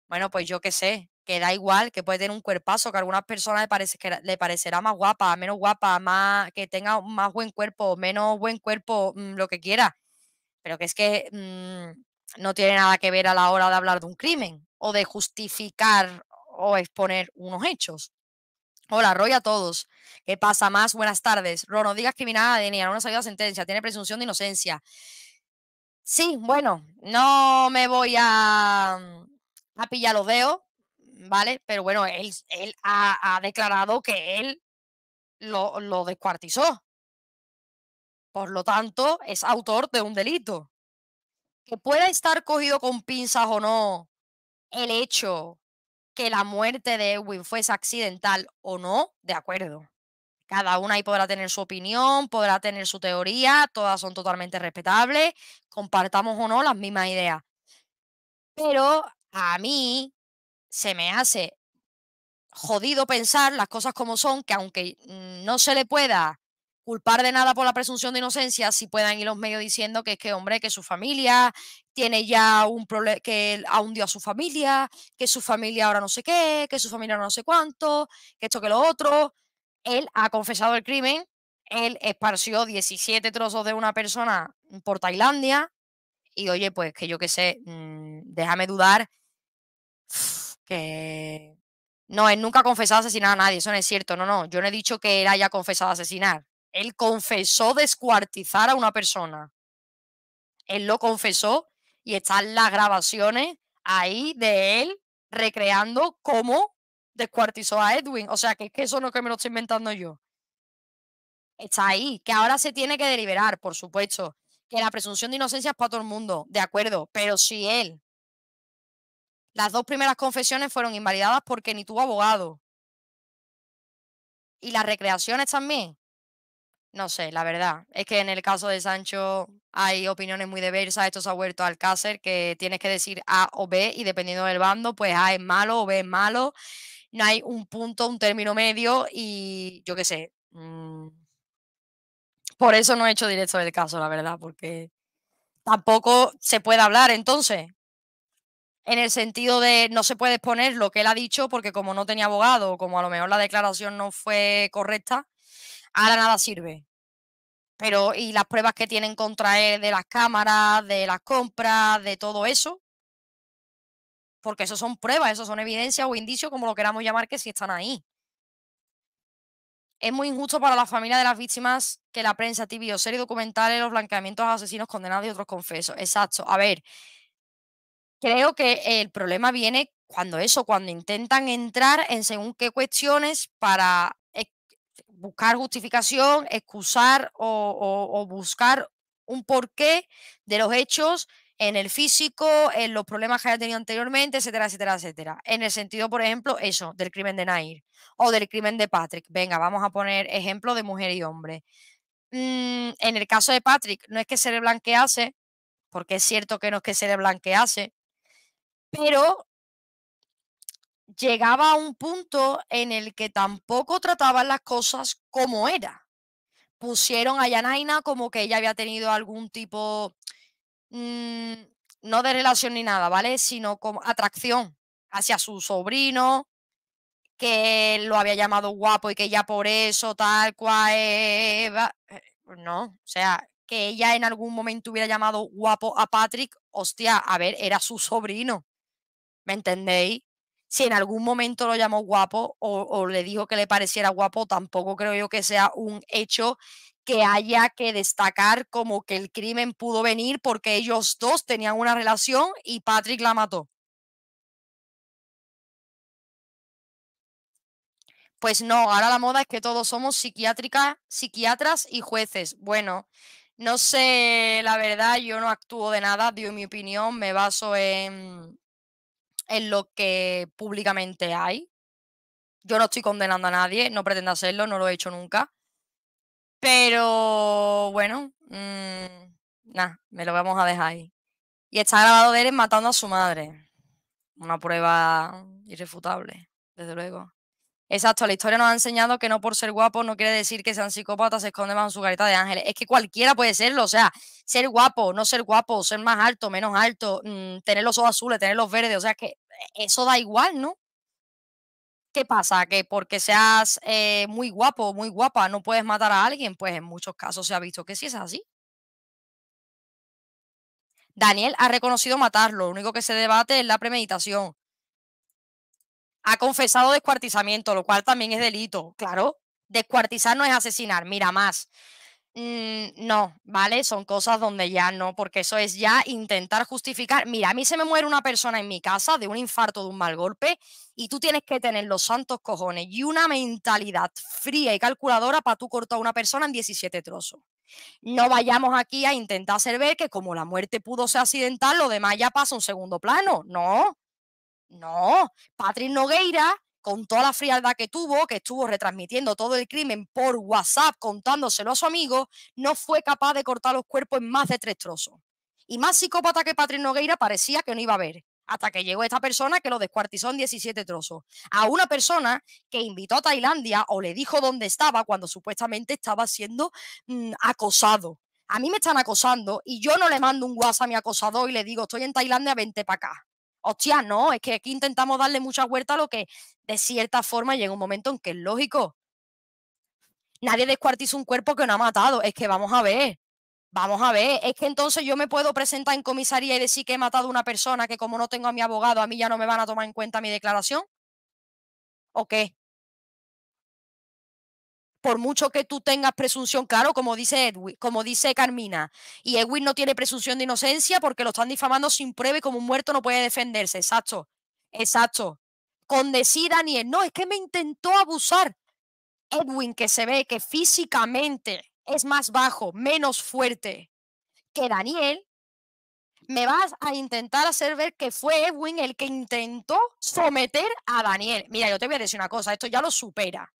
Bueno, pues yo qué sé, que da igual, que puede tener un cuerpazo, que a algunas personas le, que le parecerá más guapa, menos guapa, más, que tenga más buen cuerpo, menos buen cuerpo, mm, lo que quiera. Pero que es que mm, no tiene nada que ver a la hora de hablar de un crimen o de justificar o exponer unos hechos. Hola, Roy a todos. ¿Qué pasa más? Buenas tardes. Ro, no digas que nada, Denia, no ha a sentencia, tiene presunción de inocencia. Sí, bueno, no me voy a mm, ha ya lo veo, ¿vale? Pero bueno, él, ha, declarado que él lo, lo descuartizó. Por lo tanto, es autor de un delito. Que pueda estar cogido con pinzas o no el hecho que la muerte de Edwin fuese accidental o no, de acuerdo. Cada una ahí podrá tener su opinión, podrá tener su teoría, todas son totalmente respetables, compartamos o no las mismas ideas. Pero a mí se me hace jodido pensar las cosas como son, que aunque no se le pueda culpar de nada por la presunción de inocencia, si puedan ir los medios diciendo que es que, hombre, que su familia tiene ya un problema, que ha a su familia, que su familia ahora no sé qué, que su familia no sé cuánto, que esto que lo otro. Él ha confesado el crimen, él esparció 17 trozos de una persona por Tailandia y oye, pues que yo qué sé, mm, déjame dudar que no, él nunca ha confesado asesinar a nadie, eso no es cierto, no, no, yo no he dicho que él haya confesado asesinar, él confesó descuartizar a una persona, él lo confesó y están las grabaciones ahí de él recreando cómo descuartizó a Edwin, o sea que que eso no es que me lo estoy inventando yo. Está ahí, que ahora se tiene que deliberar, por supuesto, que la presunción de inocencia es para todo el mundo, de acuerdo, pero si él las dos primeras confesiones fueron invalidadas porque ni tuvo abogado. Y las recreaciones también. No sé, la verdad. Es que en el caso de Sancho hay opiniones muy diversas. Esto se ha vuelto al Cácer, que tienes que decir A o B y dependiendo del bando, pues A es malo o B es malo. No hay un punto, un término medio y yo qué sé. Mm, por eso no he hecho directo del caso, la verdad, porque tampoco se puede hablar entonces en el sentido de no se puede exponer lo que él ha dicho porque como no tenía abogado, como a lo mejor la declaración no fue correcta, ahora nada sirve. Pero y las pruebas que tienen contra él de las cámaras, de las compras, de todo eso, porque eso son pruebas, eso son evidencias o indicios, como lo queramos llamar, que si están ahí. Es muy injusto para la familia de las víctimas que la prensa, TV o series documentales, los blanqueamientos a asesinos condenados y otros confesos. Exacto. A ver, creo que el problema viene cuando eso, cuando intentan entrar en según qué cuestiones para e, buscar justificación, excusar o, buscar un porqué de los hechos en el físico, en los problemas que haya tenido anteriormente, etcétera, etcétera, etcétera. En el sentido, por ejemplo, eso, del crimen de Nair o del crimen de Patrick. Venga, vamos a poner ejemplo de mujer y hombre. Mm, en el caso de Patrick, no es que se le blanquease, porque es cierto que no es que se le blanquease, pero llegaba a un punto en el que tampoco trataban las cosas como era. Pusieron a Yanaina como que ella había tenido algún tipo, mm, no de relación ni nada, ¿vale? Sino como atracción hacia su sobrino, que lo había llamado guapo y que ya por eso tal cual. Eh, no, o sea, que ella en algún momento hubiera llamado guapo a Patrick, hostia, a ver, era su sobrino. ¿Me entendéis? Si en algún momento lo llamó guapo o, le dijo que le pareciera guapo, tampoco creo yo que sea un hecho que haya que destacar como que el crimen pudo venir porque ellos dos tenían una relación y Patrick la mató. Pues no, ahora la moda es que todos somos psiquiátricas, psiquiatras y jueces. Bueno, no sé, la verdad, yo no actúo de nada, dio mi opinión, me baso en, en lo que públicamente hay. Yo no estoy condenando a nadie, no pretendo hacerlo, no lo he hecho nunca. Pero bueno, mm, nada, me lo vamos a dejar ahí. Y está grabado de él matando a su madre. Una prueba irrefutable, desde luego. Exacto, la historia nos ha enseñado que no por ser guapo no quiere decir que sean psicópatas, se esconden bajo su carita de ángeles. Es que cualquiera puede serlo, o sea, ser guapo, no ser guapo, ser más alto, menos alto, mm, tener los ojos azules, tener los verdes, o sea, que eh, eso da igual, ¿no? ¿Qué pasa? Que porque seas eh, muy guapo, muy guapa, no puedes matar a alguien, pues en muchos casos se ha visto que sí es así. Daniel ha reconocido matarlo, lo único que se debate es la premeditación ha confesado descuartizamiento, lo cual también es delito, claro. Descuartizar no es asesinar, mira más. Mm, no, ¿vale? Son cosas donde ya no, porque eso es ya intentar justificar. Mira, a mí se me muere una persona en mi casa de un infarto, de un mal golpe, y tú tienes que tener los santos cojones y una mentalidad fría y calculadora para tú cortar a una persona en 17 trozos. No vayamos aquí a intentar hacer ver que como la muerte pudo ser accidental, lo demás ya pasa a un segundo plano. No, no, Patrick Nogueira, con toda la frialdad que tuvo, que estuvo retransmitiendo todo el crimen por WhatsApp, contándoselo a su amigo, no fue capaz de cortar los cuerpos en más de tres trozos. Y más psicópata que Patrick Nogueira parecía que no iba a haber, hasta que llegó esta persona que lo descuartizó en 17 trozos. A una persona que invitó a Tailandia o le dijo dónde estaba cuando supuestamente estaba siendo mm, acosado. A mí me están acosando y yo no le mando un WhatsApp a mi acosador y le digo, estoy en Tailandia, vente para acá hostia, no, es que aquí intentamos darle mucha vuelta a lo que de cierta forma llega un momento en que es lógico. Nadie descuartiza un cuerpo que no ha matado, es que vamos a ver. Vamos a ver, es que entonces yo me puedo presentar en comisaría y decir que he matado a una persona que como no tengo a mi abogado, a mí ya no me van a tomar en cuenta mi declaración. ¿O qué? por mucho que tú tengas presunción, claro, como dice Edwin, como dice Carmina, y Edwin no tiene presunción de inocencia porque lo están difamando sin prueba y como un muerto no puede defenderse, exacto, exacto. Con decir Daniel, no, es que me intentó abusar. Edwin, que se ve que físicamente es más bajo, menos fuerte que Daniel, me vas a intentar hacer ver que fue Edwin el que intentó someter a Daniel. Mira, yo te voy a decir una cosa, esto ya lo supera.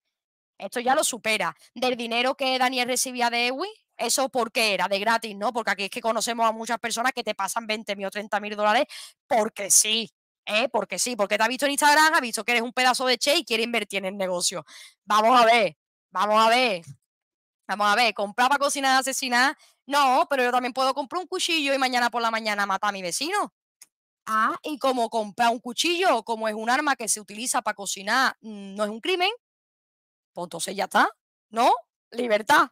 Esto ya lo supera. Del dinero que Daniel recibía de EWI, ¿eso porque era? De gratis, ¿no? Porque aquí es que conocemos a muchas personas que te pasan 20 mil o 30 mil dólares porque sí. ¿Eh? Porque sí, porque te ha visto en Instagram, ha visto que eres un pedazo de che y quiere invertir en el negocio. Vamos a ver, vamos a ver, vamos a ver, compraba para cocinar, asesinar. No, pero yo también puedo comprar un cuchillo y mañana por la mañana matar a mi vecino. Ah, y como comprar un cuchillo, como es un arma que se utiliza para cocinar, mm, no es un crimen, pues, entonces ya está, ¿no? Libertad.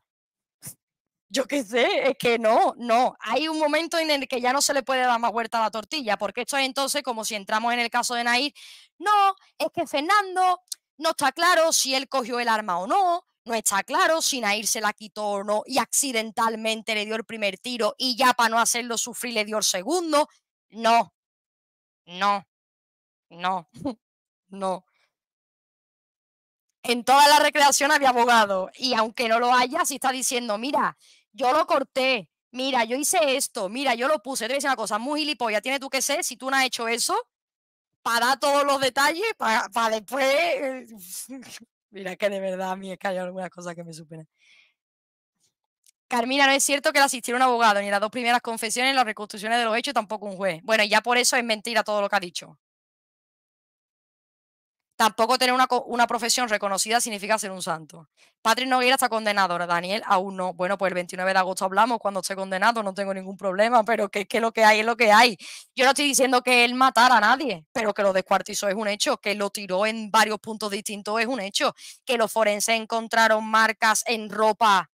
Yo qué sé, es que no, no. Hay un momento en el que ya no se le puede dar más vuelta a la tortilla, porque esto es entonces como si entramos en el caso de Nair. No, es que Fernando no está claro si él cogió el arma o no, no está claro si Nair se la quitó o no y accidentalmente le dio el primer tiro y ya para no hacerlo sufrir le dio el segundo. No, no, no, no en toda la recreación había abogado. Y aunque no lo haya, si está diciendo, mira, yo lo corté, mira, yo hice esto, mira, yo lo puse. Te voy a decir una cosa, muy gilipollas, tiene tú que ser, si tú no has hecho eso, para dar todos los detalles, para, después... Eh, mira, que de verdad a mí es que hay algunas cosas que me superan. Carmina, no es cierto que le asistiera un abogado, ni las dos primeras confesiones, las reconstrucciones de los hechos, tampoco un juez. Bueno, y ya por eso es mentira todo lo que ha dicho. Tampoco tener una, profesión reconocida significa ser un santo. Patrick Noguera está condenado, Daniel? Aún no. Bueno, pues el 29 de agosto hablamos cuando esté condenado, no tengo ningún problema, pero que, que lo que hay es lo que hay. Yo no estoy diciendo que él matara a nadie, pero que lo descuartizó es un hecho, que lo tiró en varios puntos distintos es un hecho, que los forenses encontraron marcas en ropa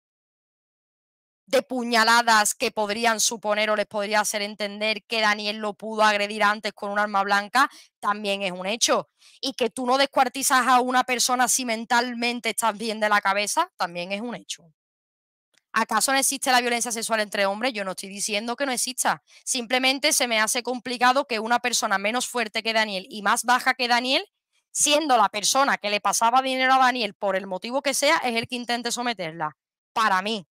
de puñaladas que podrían suponer o les podría hacer entender que Daniel lo pudo agredir antes con un arma blanca, también es un hecho. Y que tú no descuartizas a una persona si mentalmente estás bien de la cabeza, también es un hecho. ¿Acaso no existe la violencia sexual entre hombres? Yo no estoy diciendo que no exista. Simplemente se me hace complicado que una persona menos fuerte que Daniel y más baja que Daniel, siendo la persona que le pasaba dinero a Daniel por el motivo que sea, es el que intente someterla. Para mí.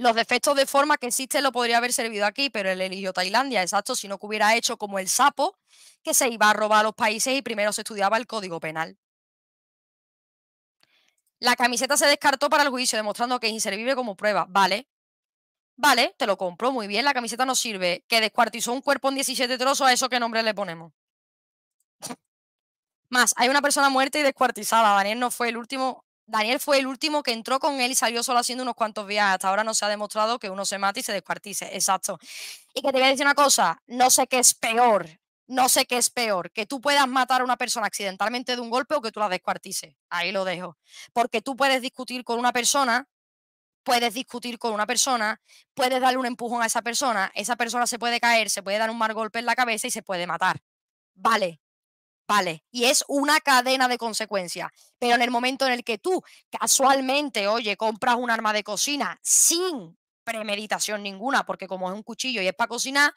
Los defectos de forma que existen lo podría haber servido aquí, pero él eligió Tailandia, exacto, si no que hubiera hecho como el sapo, que se iba a robar a los países y primero se estudiaba el código penal. La camiseta se descartó para el juicio, demostrando que es inservible como prueba. Vale, vale, te lo compro, muy bien, la camiseta no sirve. Que descuartizó un cuerpo en 17 trozos, ¿a eso qué nombre le ponemos? Más, hay una persona muerta y descuartizada. Daniel no fue el último Daniel fue el último que entró con él y salió solo haciendo unos cuantos viajes. Hasta ahora no se ha demostrado que uno se mate y se descuartice. Exacto. Y que te voy a decir una cosa, no sé qué es peor, no sé qué es peor, que tú puedas matar a una persona accidentalmente de un golpe o que tú la descuartices. Ahí lo dejo. Porque tú puedes discutir con una persona, puedes discutir con una persona, puedes darle un empujón a esa persona, esa persona se puede caer, se puede dar un mal golpe en la cabeza y se puede matar. Vale, y es una cadena de consecuencias. Pero en el momento en el que tú casualmente, oye, compras un arma de cocina sin premeditación ninguna, porque como es un cuchillo y es para cocinar,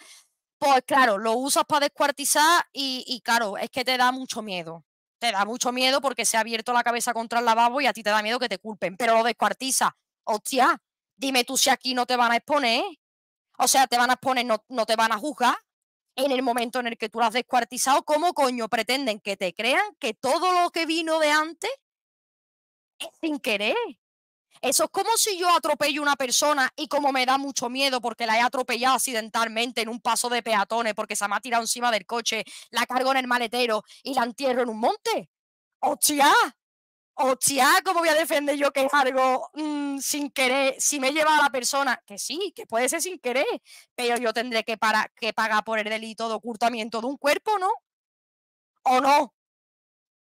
pues claro, lo usas para descuartizar y, claro, es que te da mucho miedo. Te da mucho miedo porque se ha abierto la cabeza contra el lavabo y a ti te da miedo que te culpen, pero lo descuartiza. Hostia, dime tú si aquí no te van a exponer. O sea, te van a exponer, no te van a juzgar en el momento en el que tú lo has descuartizado, ¿cómo coño pretenden que te crean que todo lo que vino de antes es sin querer? Eso es como si yo atropello a una persona y como me da mucho miedo porque la he atropellado accidentalmente en un paso de peatones porque se me ha tirado encima del coche, la cargo en el maletero y la entierro en un monte. ¡Hostia! hostia, ¿cómo voy a defender yo que es algo mm, sin querer? Si me lleva a la persona, que sí, que puede ser sin querer, pero yo tendré que, para, que pagar por el delito de ocultamiento de un cuerpo, ¿no? ¿O no?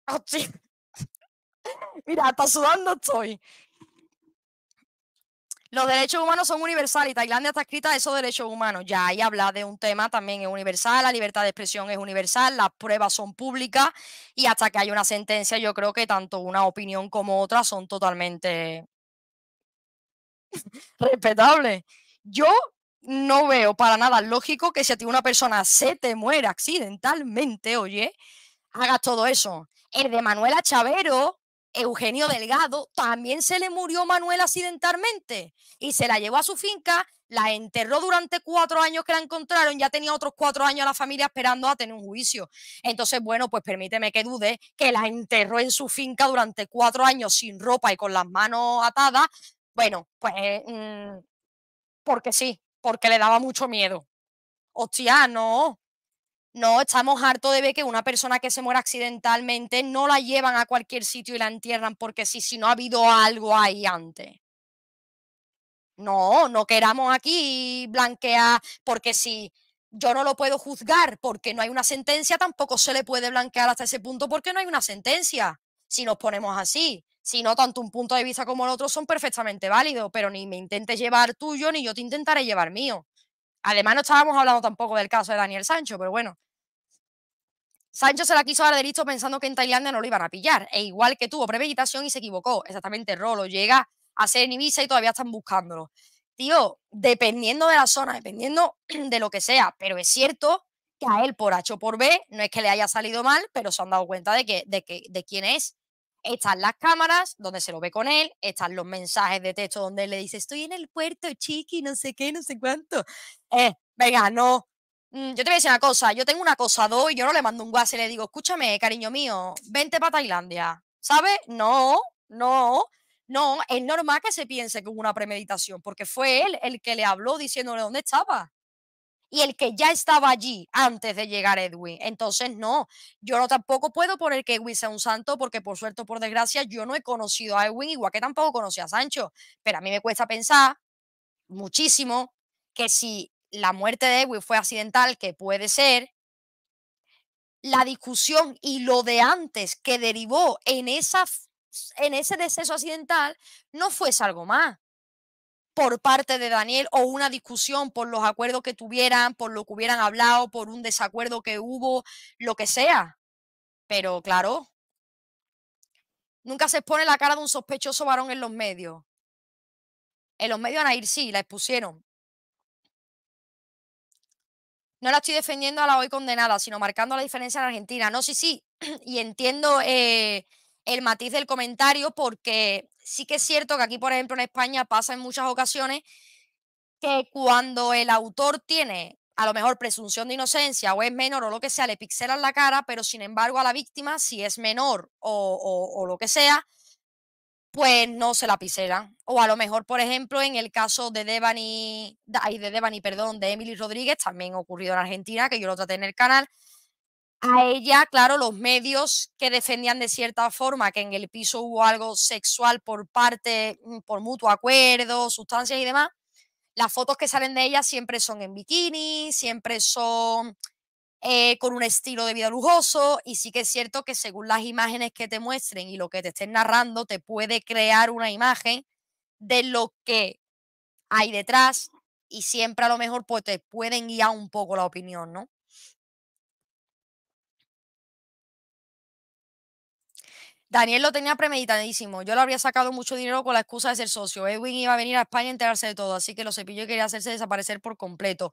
Hostia. Mira, hasta sudando estoy. Los derechos humanos son universales y Tailandia está escrita de esos derechos humanos. Ya ahí habla de un tema también es universal, la libertad de expresión es universal, las pruebas son públicas y hasta que hay una sentencia yo creo que tanto una opinión como otra son totalmente respetables. Yo no veo para nada lógico que si a ti una persona se te muere accidentalmente, oye, hagas todo eso. El de Manuela Chavero Eugenio Delgado, también se le murió Manuel accidentalmente y se la llevó a su finca, la enterró durante cuatro años que la encontraron, ya tenía otros cuatro años la familia esperando a tener un juicio. Entonces, bueno, pues permíteme que dude que la enterró en su finca durante cuatro años sin ropa y con las manos atadas. Bueno, pues mm, porque sí, porque le daba mucho miedo. Hostia, no, no, estamos hartos de ver que una persona que se muera accidentalmente no la llevan a cualquier sitio y la entierran porque si no ha habido algo ahí antes. No, no queramos aquí blanquear porque si yo no lo puedo juzgar porque no hay una sentencia, tampoco se le puede blanquear hasta ese punto porque no hay una sentencia, si nos ponemos así. Si no, tanto un punto de vista como el otro son perfectamente válidos, pero ni me intentes llevar tuyo ni yo te intentaré llevar mío. Además, no estábamos hablando tampoco del caso de Daniel Sancho, pero bueno. Sancho se la quiso dar de listo pensando que en Tailandia no lo iban a pillar. E igual que tuvo premeditación y se equivocó. Exactamente, Rolo llega a ser en Ibiza y todavía están buscándolo. Tío, dependiendo de la zona, dependiendo de lo que sea, pero es cierto que a él por H o por B no es que le haya salido mal, pero se han dado cuenta de, que, de, que, de quién es. Están las cámaras donde se lo ve con él, están los mensajes de texto donde él le dice, estoy en el puerto, chiqui, no sé qué, no sé cuánto. Eh, venga, no. Mm, yo te voy a decir una cosa, yo tengo un acosador y yo no le mando un WhatsApp y le digo, escúchame, cariño mío, vente para Tailandia. ¿Sabes? No, no. No, es normal que se piense que hubo una premeditación, porque fue él el que le habló diciéndole dónde estaba y el que ya estaba allí antes de llegar Edwin. Entonces, no, yo no tampoco puedo poner que Edwin sea un santo porque por suerte o por desgracia yo no he conocido a Edwin igual que tampoco conocí a Sancho, pero a mí me cuesta pensar muchísimo que si la muerte de Edwin fue accidental, que puede ser, la discusión y lo de antes que derivó en, esa, en ese deceso accidental no fuese algo más por parte de Daniel o una discusión por los acuerdos que tuvieran, por lo que hubieran hablado, por un desacuerdo que hubo, lo que sea. Pero claro, nunca se expone la cara de un sospechoso varón en los medios. En los medios Anair sí, la expusieron. No la estoy defendiendo a la hoy condenada, sino marcando la diferencia en Argentina. No, sí, sí. Y entiendo eh, el matiz del comentario porque sí que es cierto que aquí, por ejemplo, en España pasa en muchas ocasiones que cuando el autor tiene a lo mejor presunción de inocencia o es menor o lo que sea, le pixelan la cara, pero sin embargo a la víctima, si es menor o, lo que sea, pues no se la pixelan. O a lo mejor, por ejemplo, en el caso de Devani, de Devani, perdón, de Emily Rodríguez, también ocurrido en Argentina, que yo lo traté en el canal, a ella, claro, los medios que defendían de cierta forma que en el piso hubo algo sexual por parte, mm, por mutuo acuerdo, sustancias y demás, las fotos que salen de ella siempre son en bikini, siempre son eh, con un estilo de vida lujoso y sí que es cierto que según las imágenes que te muestren y lo que te estén narrando, te puede crear una imagen de lo que hay detrás y siempre a lo mejor pues, te pueden guiar un poco la opinión, ¿no? Daniel lo tenía premeditadísimo. Yo le habría sacado mucho dinero con la excusa de ser socio. Edwin iba a venir a España a enterarse de todo, así que lo los y quería hacerse desaparecer por completo.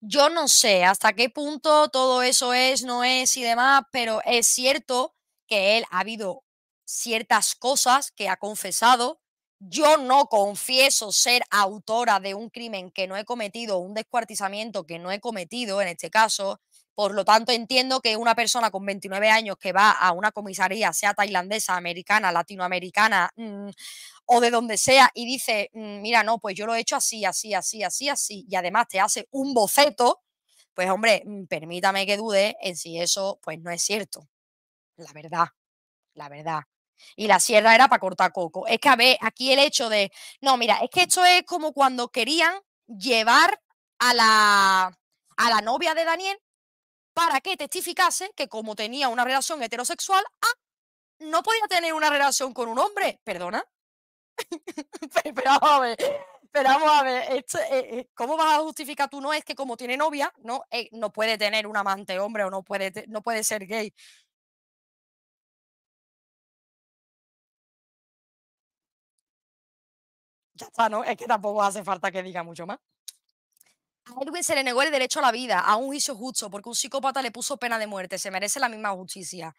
Yo no sé hasta qué punto todo eso es, no es y demás, pero es cierto que él ha habido ciertas cosas que ha confesado. Yo no confieso ser autora de un crimen que no he cometido, un descuartizamiento que no he cometido en este caso. Por lo tanto, entiendo que una persona con 29 años que va a una comisaría, sea tailandesa, americana, latinoamericana mm, o de donde sea, y dice, mm, mira, no, pues yo lo he hecho así, así, así, así, así, y además te hace un boceto, pues hombre, mm, permítame que dude en si eso pues no es cierto. La verdad, la verdad. Y la sierra era para cortar coco. Es que, a ver, aquí el hecho de, no, mira, es que esto es como cuando querían llevar a la, a la novia de Daniel para que testificase que como tenía una relación heterosexual, ah, no podía tener una relación con un hombre. ¿Perdona? Esperamos a ver, esperamos a ver, eh, eh, ¿cómo vas a justificar tú no es que como tiene novia, no, eh, no puede tener un amante hombre o no puede, no puede ser gay? Ya está, ¿no? Es que tampoco hace falta que diga mucho más. A Edwin se le negó el derecho a la vida, a un juicio justo, porque un psicópata le puso pena de muerte. Se merece la misma justicia.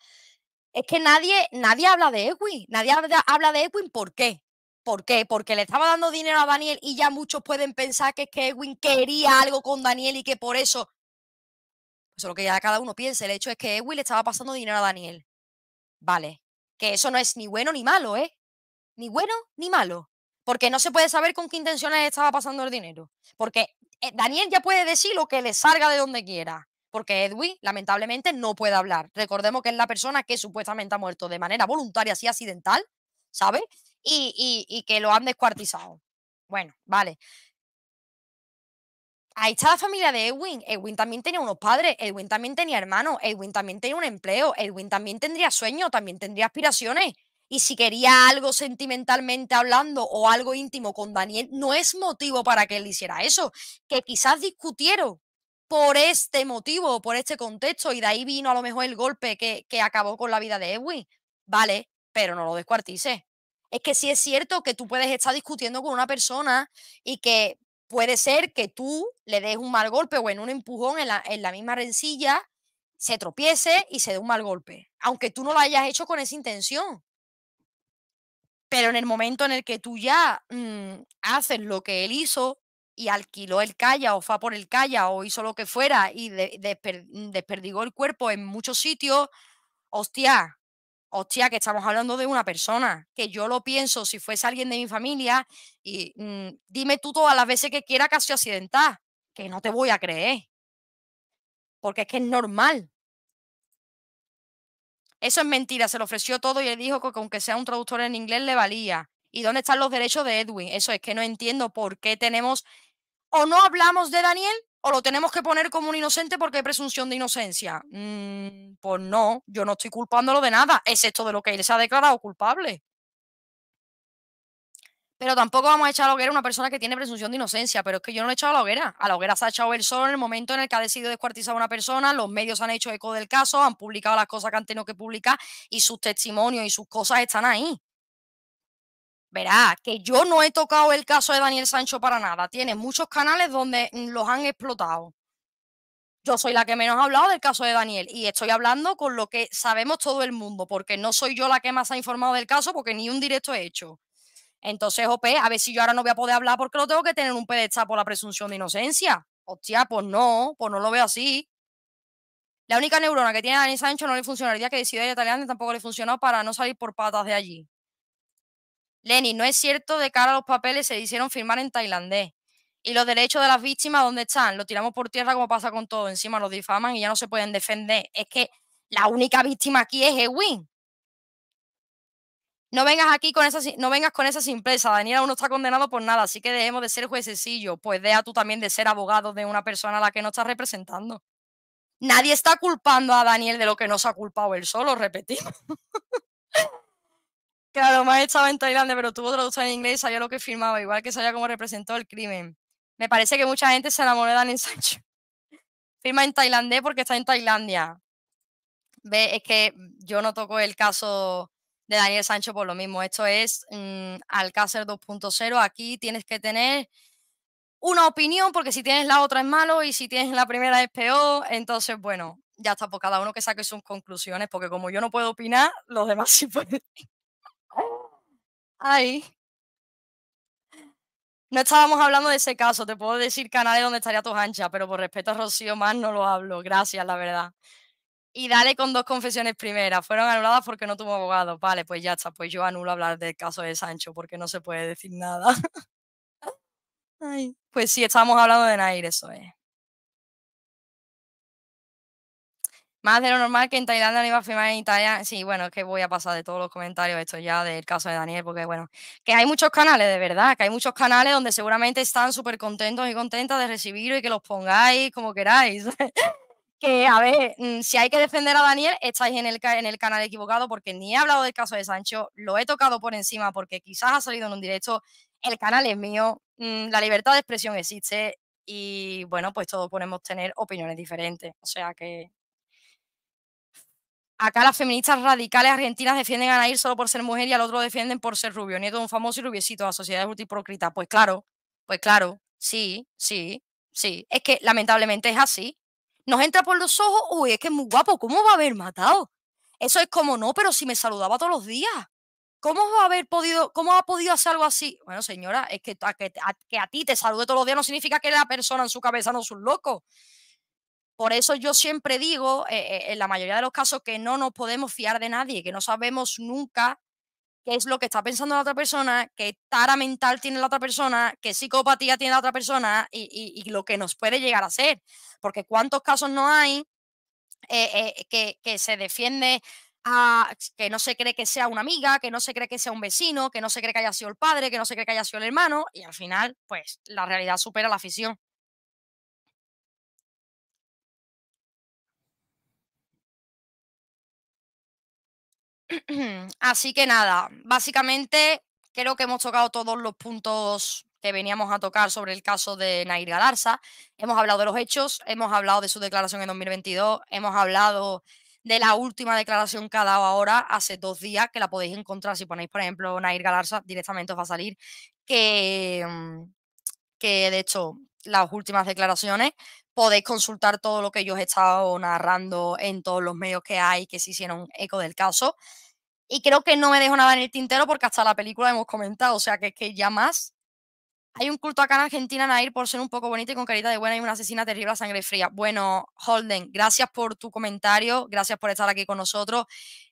Es que nadie, nadie habla de Edwin. Nadie habla de Edwin. ¿Por qué? ¿Por qué? Porque le estaba dando dinero a Daniel y ya muchos pueden pensar que es que Edwin quería algo con Daniel y que por eso. Pues eso es lo que ya cada uno piensa. El hecho es que Edwin le estaba pasando dinero a Daniel. Vale. Que eso no es ni bueno ni malo, ¿eh? Ni bueno ni malo. Porque no se puede saber con qué intenciones estaba pasando el dinero. Porque eh, Daniel ya puede decir lo que le salga de donde quiera, porque Edwin lamentablemente no puede hablar. Recordemos que es la persona que supuestamente ha muerto de manera voluntaria, así accidental, ¿sabes? Y, que lo han descuartizado. Bueno, vale. Ahí está la familia de Edwin. Edwin también tenía unos padres, Edwin también tenía hermanos, Edwin también tenía un empleo, Edwin también tendría sueños, también tendría aspiraciones. Y si quería algo sentimentalmente hablando o algo íntimo con Daniel, no es motivo para que él hiciera eso. Que quizás discutieron por este motivo, por este contexto, y de ahí vino a lo mejor el golpe que, que acabó con la vida de Edwin. Vale, pero no lo descuartices. Es que sí es cierto que tú puedes estar discutiendo con una persona y que puede ser que tú le des un mal golpe o en un empujón en la, en la misma rencilla, se tropiece y se dé un mal golpe, aunque tú no lo hayas hecho con esa intención. Pero en el momento en el que tú ya mm, haces lo que él hizo y alquiló el calla o fue por el calla o hizo lo que fuera y mm, desperdigó el cuerpo en muchos sitios, hostia, hostia, que estamos hablando de una persona, que yo lo pienso si fuese alguien de mi familia y mm, dime tú todas las veces que quiera casi accidentar, que no te voy a creer, porque es que es normal. Eso es mentira, se lo ofreció todo y él dijo que aunque sea un traductor en inglés le valía. ¿Y dónde están los derechos de Edwin? Eso es que no entiendo por qué tenemos o no hablamos de Daniel o lo tenemos que poner como un inocente porque hay presunción de inocencia. Mm, pues no, yo no estoy culpándolo de nada, excepto de lo que él se ha declarado culpable. Pero tampoco vamos a echar a la hoguera a una persona que tiene presunción de inocencia, pero es que yo no he echado a la hoguera. A la hoguera se ha echado el sol en el momento en el que ha decidido descuartizar a una persona, los medios han hecho eco del caso, han publicado las cosas que han tenido que publicar y sus testimonios y sus cosas están ahí. Verá, que yo no he tocado el caso de Daniel Sancho para nada. Tiene muchos canales donde mm, los han explotado. Yo soy la que menos ha hablado del caso de Daniel y estoy hablando con lo que sabemos todo el mundo, porque no soy yo la que más ha informado del caso, porque ni un directo he hecho entonces, OP, a ver si yo ahora no voy a poder hablar porque lo tengo que tener un pedestal por la presunción de inocencia. Hostia, pues no, pues no lo veo así. La única neurona que tiene Dani Sancho no le funcionaría que decidió ir a Tailandia tampoco le funcionó para no salir por patas de allí. Lenny, no es cierto de cara a los papeles se hicieron firmar en tailandés. Y los derechos de las víctimas, ¿dónde están? Lo tiramos por tierra como pasa con todo. Encima los difaman y ya no se pueden defender. Es que la única víctima aquí es Ewin. No vengas aquí con esa, no vengas con esa simpleza. Daniel aún no está condenado por nada, así que dejemos de ser juececillo. Pues deja tú también de ser abogado de una persona a la que no estás representando. Nadie está culpando a Daniel de lo que no se ha culpado él solo, repetimos. claro, más estaba en Tailandia, pero tuvo traducción en inglés sabía lo que firmaba, igual que sabía cómo representó el crimen. Me parece que mucha gente se enamoró de Daniel Sancho. Firma en tailandés porque está en Tailandia. Ve, es que yo no toco el caso de Daniel Sancho por lo mismo. Esto es mm, Alcácer 2.0. Aquí tienes que tener una opinión, porque si tienes la otra es malo y si tienes la primera es peor. Entonces, bueno, ya está, por pues, cada uno que saque sus conclusiones, porque como yo no puedo opinar, los demás sí pueden. ahí No estábamos hablando de ese caso, te puedo decir canales donde estaría tu ancha, pero por respeto a Rocío más no lo hablo. Gracias, la verdad y dale con dos confesiones primeras. Fueron anuladas porque no tuvo abogado. Vale, pues ya está. Pues yo anulo hablar del caso de Sancho porque no se puede decir nada. pues sí, estábamos hablando de Nair, eso es. Más de lo normal que en Tailandia no iba a firmar en Italia. Sí, bueno, es que voy a pasar de todos los comentarios esto ya del caso de Daniel, porque bueno, que hay muchos canales, de verdad, que hay muchos canales donde seguramente están súper contentos y contentas de recibirlo y que los pongáis como queráis. que, a ver, mm, si hay que defender a Daniel, estáis en el, en el canal equivocado porque ni he hablado del caso de Sancho, lo he tocado por encima porque quizás ha salido en un directo, el canal es mío, mm, la libertad de expresión existe y bueno, pues todos podemos tener opiniones diferentes. O sea que acá las feministas radicales argentinas defienden a Nair solo por ser mujer y al otro defienden por ser rubio, nieto de un famoso y rubiecito a sociedades sociedad Pues claro, pues claro, sí, sí, sí. Es que lamentablemente es así nos entra por los ojos, uy, es que es muy guapo, ¿cómo va a haber matado? Eso es como no, pero si me saludaba todos los días. ¿Cómo va a haber podido, cómo ha podido hacer algo así? Bueno, señora, es que a, que a, ti te salude todos los días no significa que la persona en su cabeza no es un loco. Por eso yo siempre digo, eh, eh, en la mayoría de los casos, que no nos podemos fiar de nadie, que no sabemos nunca qué es lo que está pensando la otra persona, qué tara mental tiene la otra persona, qué psicopatía tiene la otra persona y, lo que nos puede llegar a ser. Porque cuántos casos no hay eh, eh, que, se defiende a que no se cree que sea una amiga, que no se cree que sea un vecino, que no se cree que haya sido el padre, que no se cree que haya sido el hermano y al final, pues la realidad supera la afición. Así que nada, básicamente creo que hemos tocado todos los puntos que veníamos a tocar sobre el caso de Nair Galarza. Hemos hablado de los hechos, hemos hablado de su declaración en 2022, hemos hablado de la última declaración que ha dado ahora hace dos días, que la podéis encontrar si ponéis, por ejemplo, Nair Galarza, directamente os va a salir, que, que de hecho las últimas declaraciones podéis consultar todo lo que yo he estado narrando en todos los medios que hay que se hicieron eco del caso. Y creo que no me dejo nada en el tintero porque hasta la película hemos comentado, o sea que es que ya más. Hay un culto acá en Argentina, Nair, por ser un poco bonita y con carita de buena y una asesina terrible a sangre fría. Bueno, Holden, gracias por tu comentario, gracias por estar aquí con nosotros.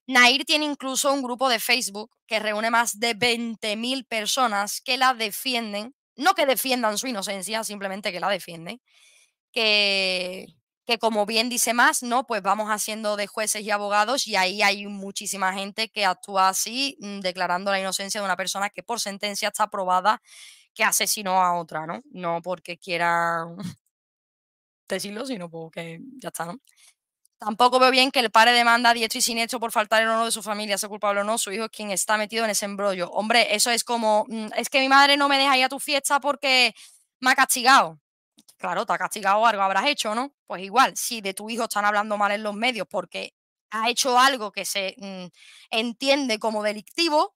Nair tiene incluso un grupo de Facebook que reúne más de 20.000 personas que la defienden, no que defiendan su inocencia, simplemente que la defienden que, como bien dice más, ¿no? Pues vamos haciendo de jueces y abogados y ahí hay muchísima gente que actúa así, mm, declarando la inocencia de una persona que por sentencia está aprobada que asesinó a otra, ¿no? No porque quiera decirlo, sino porque ya está, ¿no? Tampoco veo bien que el padre demanda a y y hecho por faltar el honor de su familia, sea culpable o no, su hijo es quien está metido en ese embrollo. Hombre, eso es como, mm, es que mi madre no me deja ir a tu fiesta porque me ha castigado claro, te ha castigado algo, habrás hecho, ¿no? Pues igual, si de tu hijo están hablando mal en los medios porque ha hecho algo que se mm, entiende como delictivo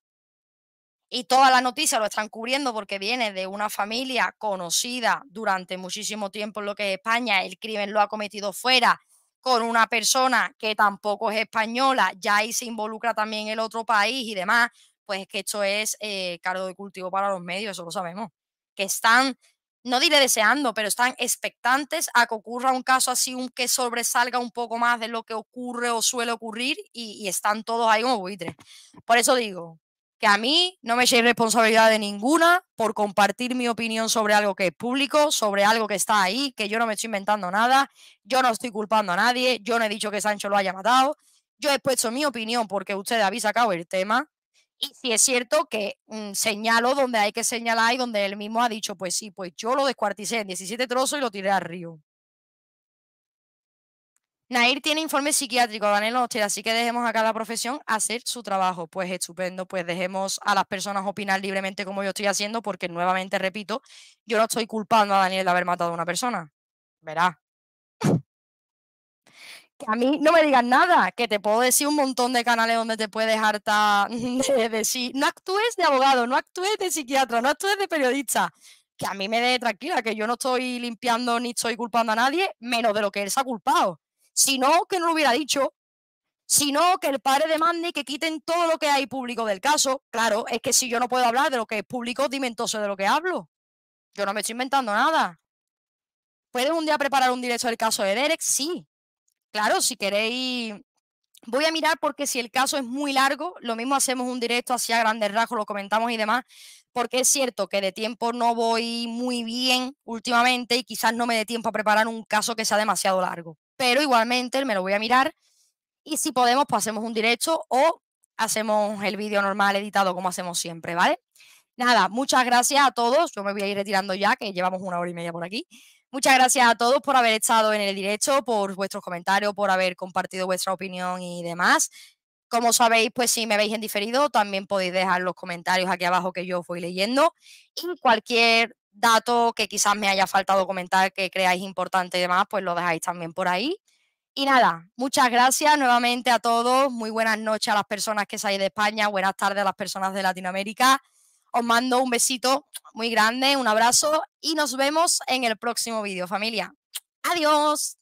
y toda la noticia lo están cubriendo porque viene de una familia conocida durante muchísimo tiempo en lo que es España, el crimen lo ha cometido fuera con una persona que tampoco es española, ya ahí se involucra también el otro país y demás, pues que esto es eh, cargo de cultivo para los medios, eso lo sabemos, que están no diré deseando, pero están expectantes a que ocurra un caso así, un que sobresalga un poco más de lo que ocurre o suele ocurrir y, están todos ahí como buitres. Por eso digo que a mí no me echéis responsabilidad de ninguna por compartir mi opinión sobre algo que es público, sobre algo que está ahí, que yo no me estoy inventando nada, yo no estoy culpando a nadie, yo no he dicho que Sancho lo haya matado, yo he puesto mi opinión porque ustedes habéis sacado el tema, y si es cierto que mm, señalo donde hay que señalar y donde él mismo ha dicho, pues sí, pues yo lo descuarticé en 17 trozos y lo tiré al río. Nair tiene informe psiquiátrico, Daniel Hostia, así que dejemos a cada profesión hacer su trabajo. Pues estupendo, pues dejemos a las personas opinar libremente como yo estoy haciendo, porque nuevamente repito, yo no estoy culpando a Daniel de haber matado a una persona. Verá, que a mí no me digan nada, que te puedo decir un montón de canales donde te puedes hartar de decir, no actúes de abogado, no actúes de psiquiatra, no actúes de periodista. Que a mí me dé tranquila, que yo no estoy limpiando ni estoy culpando a nadie, menos de lo que él se ha culpado. Si no, que no lo hubiera dicho. Si no, que el padre demande que quiten todo lo que hay público del caso. Claro, es que si yo no puedo hablar de lo que es público, dimentoso de lo que hablo. Yo no me estoy inventando nada. ¿Puedes un día preparar un directo del caso de Derek? Sí, claro, si queréis, voy a mirar porque si el caso es muy largo, lo mismo hacemos un directo hacia grandes rasgos, lo comentamos y demás, porque es cierto que de tiempo no voy muy bien últimamente y quizás no me dé tiempo a preparar un caso que sea demasiado largo. Pero igualmente me lo voy a mirar y si podemos, pues hacemos un directo o hacemos el vídeo normal editado como hacemos siempre, ¿vale? Nada, muchas gracias a todos. Yo me voy a ir retirando ya, que llevamos una hora y media por aquí. Muchas gracias a todos por haber estado en el directo, por vuestros comentarios, por haber compartido vuestra opinión y demás. Como sabéis, pues si me veis en diferido, también podéis dejar los comentarios aquí abajo que yo voy leyendo. Y cualquier dato que quizás me haya faltado comentar, que creáis importante y demás, pues lo dejáis también por ahí. Y nada, muchas gracias nuevamente a todos. Muy buenas noches a las personas que salen de España, buenas tardes a las personas de Latinoamérica. Os mando un besito muy grande, un abrazo y nos vemos en el próximo vídeo, familia. Adiós.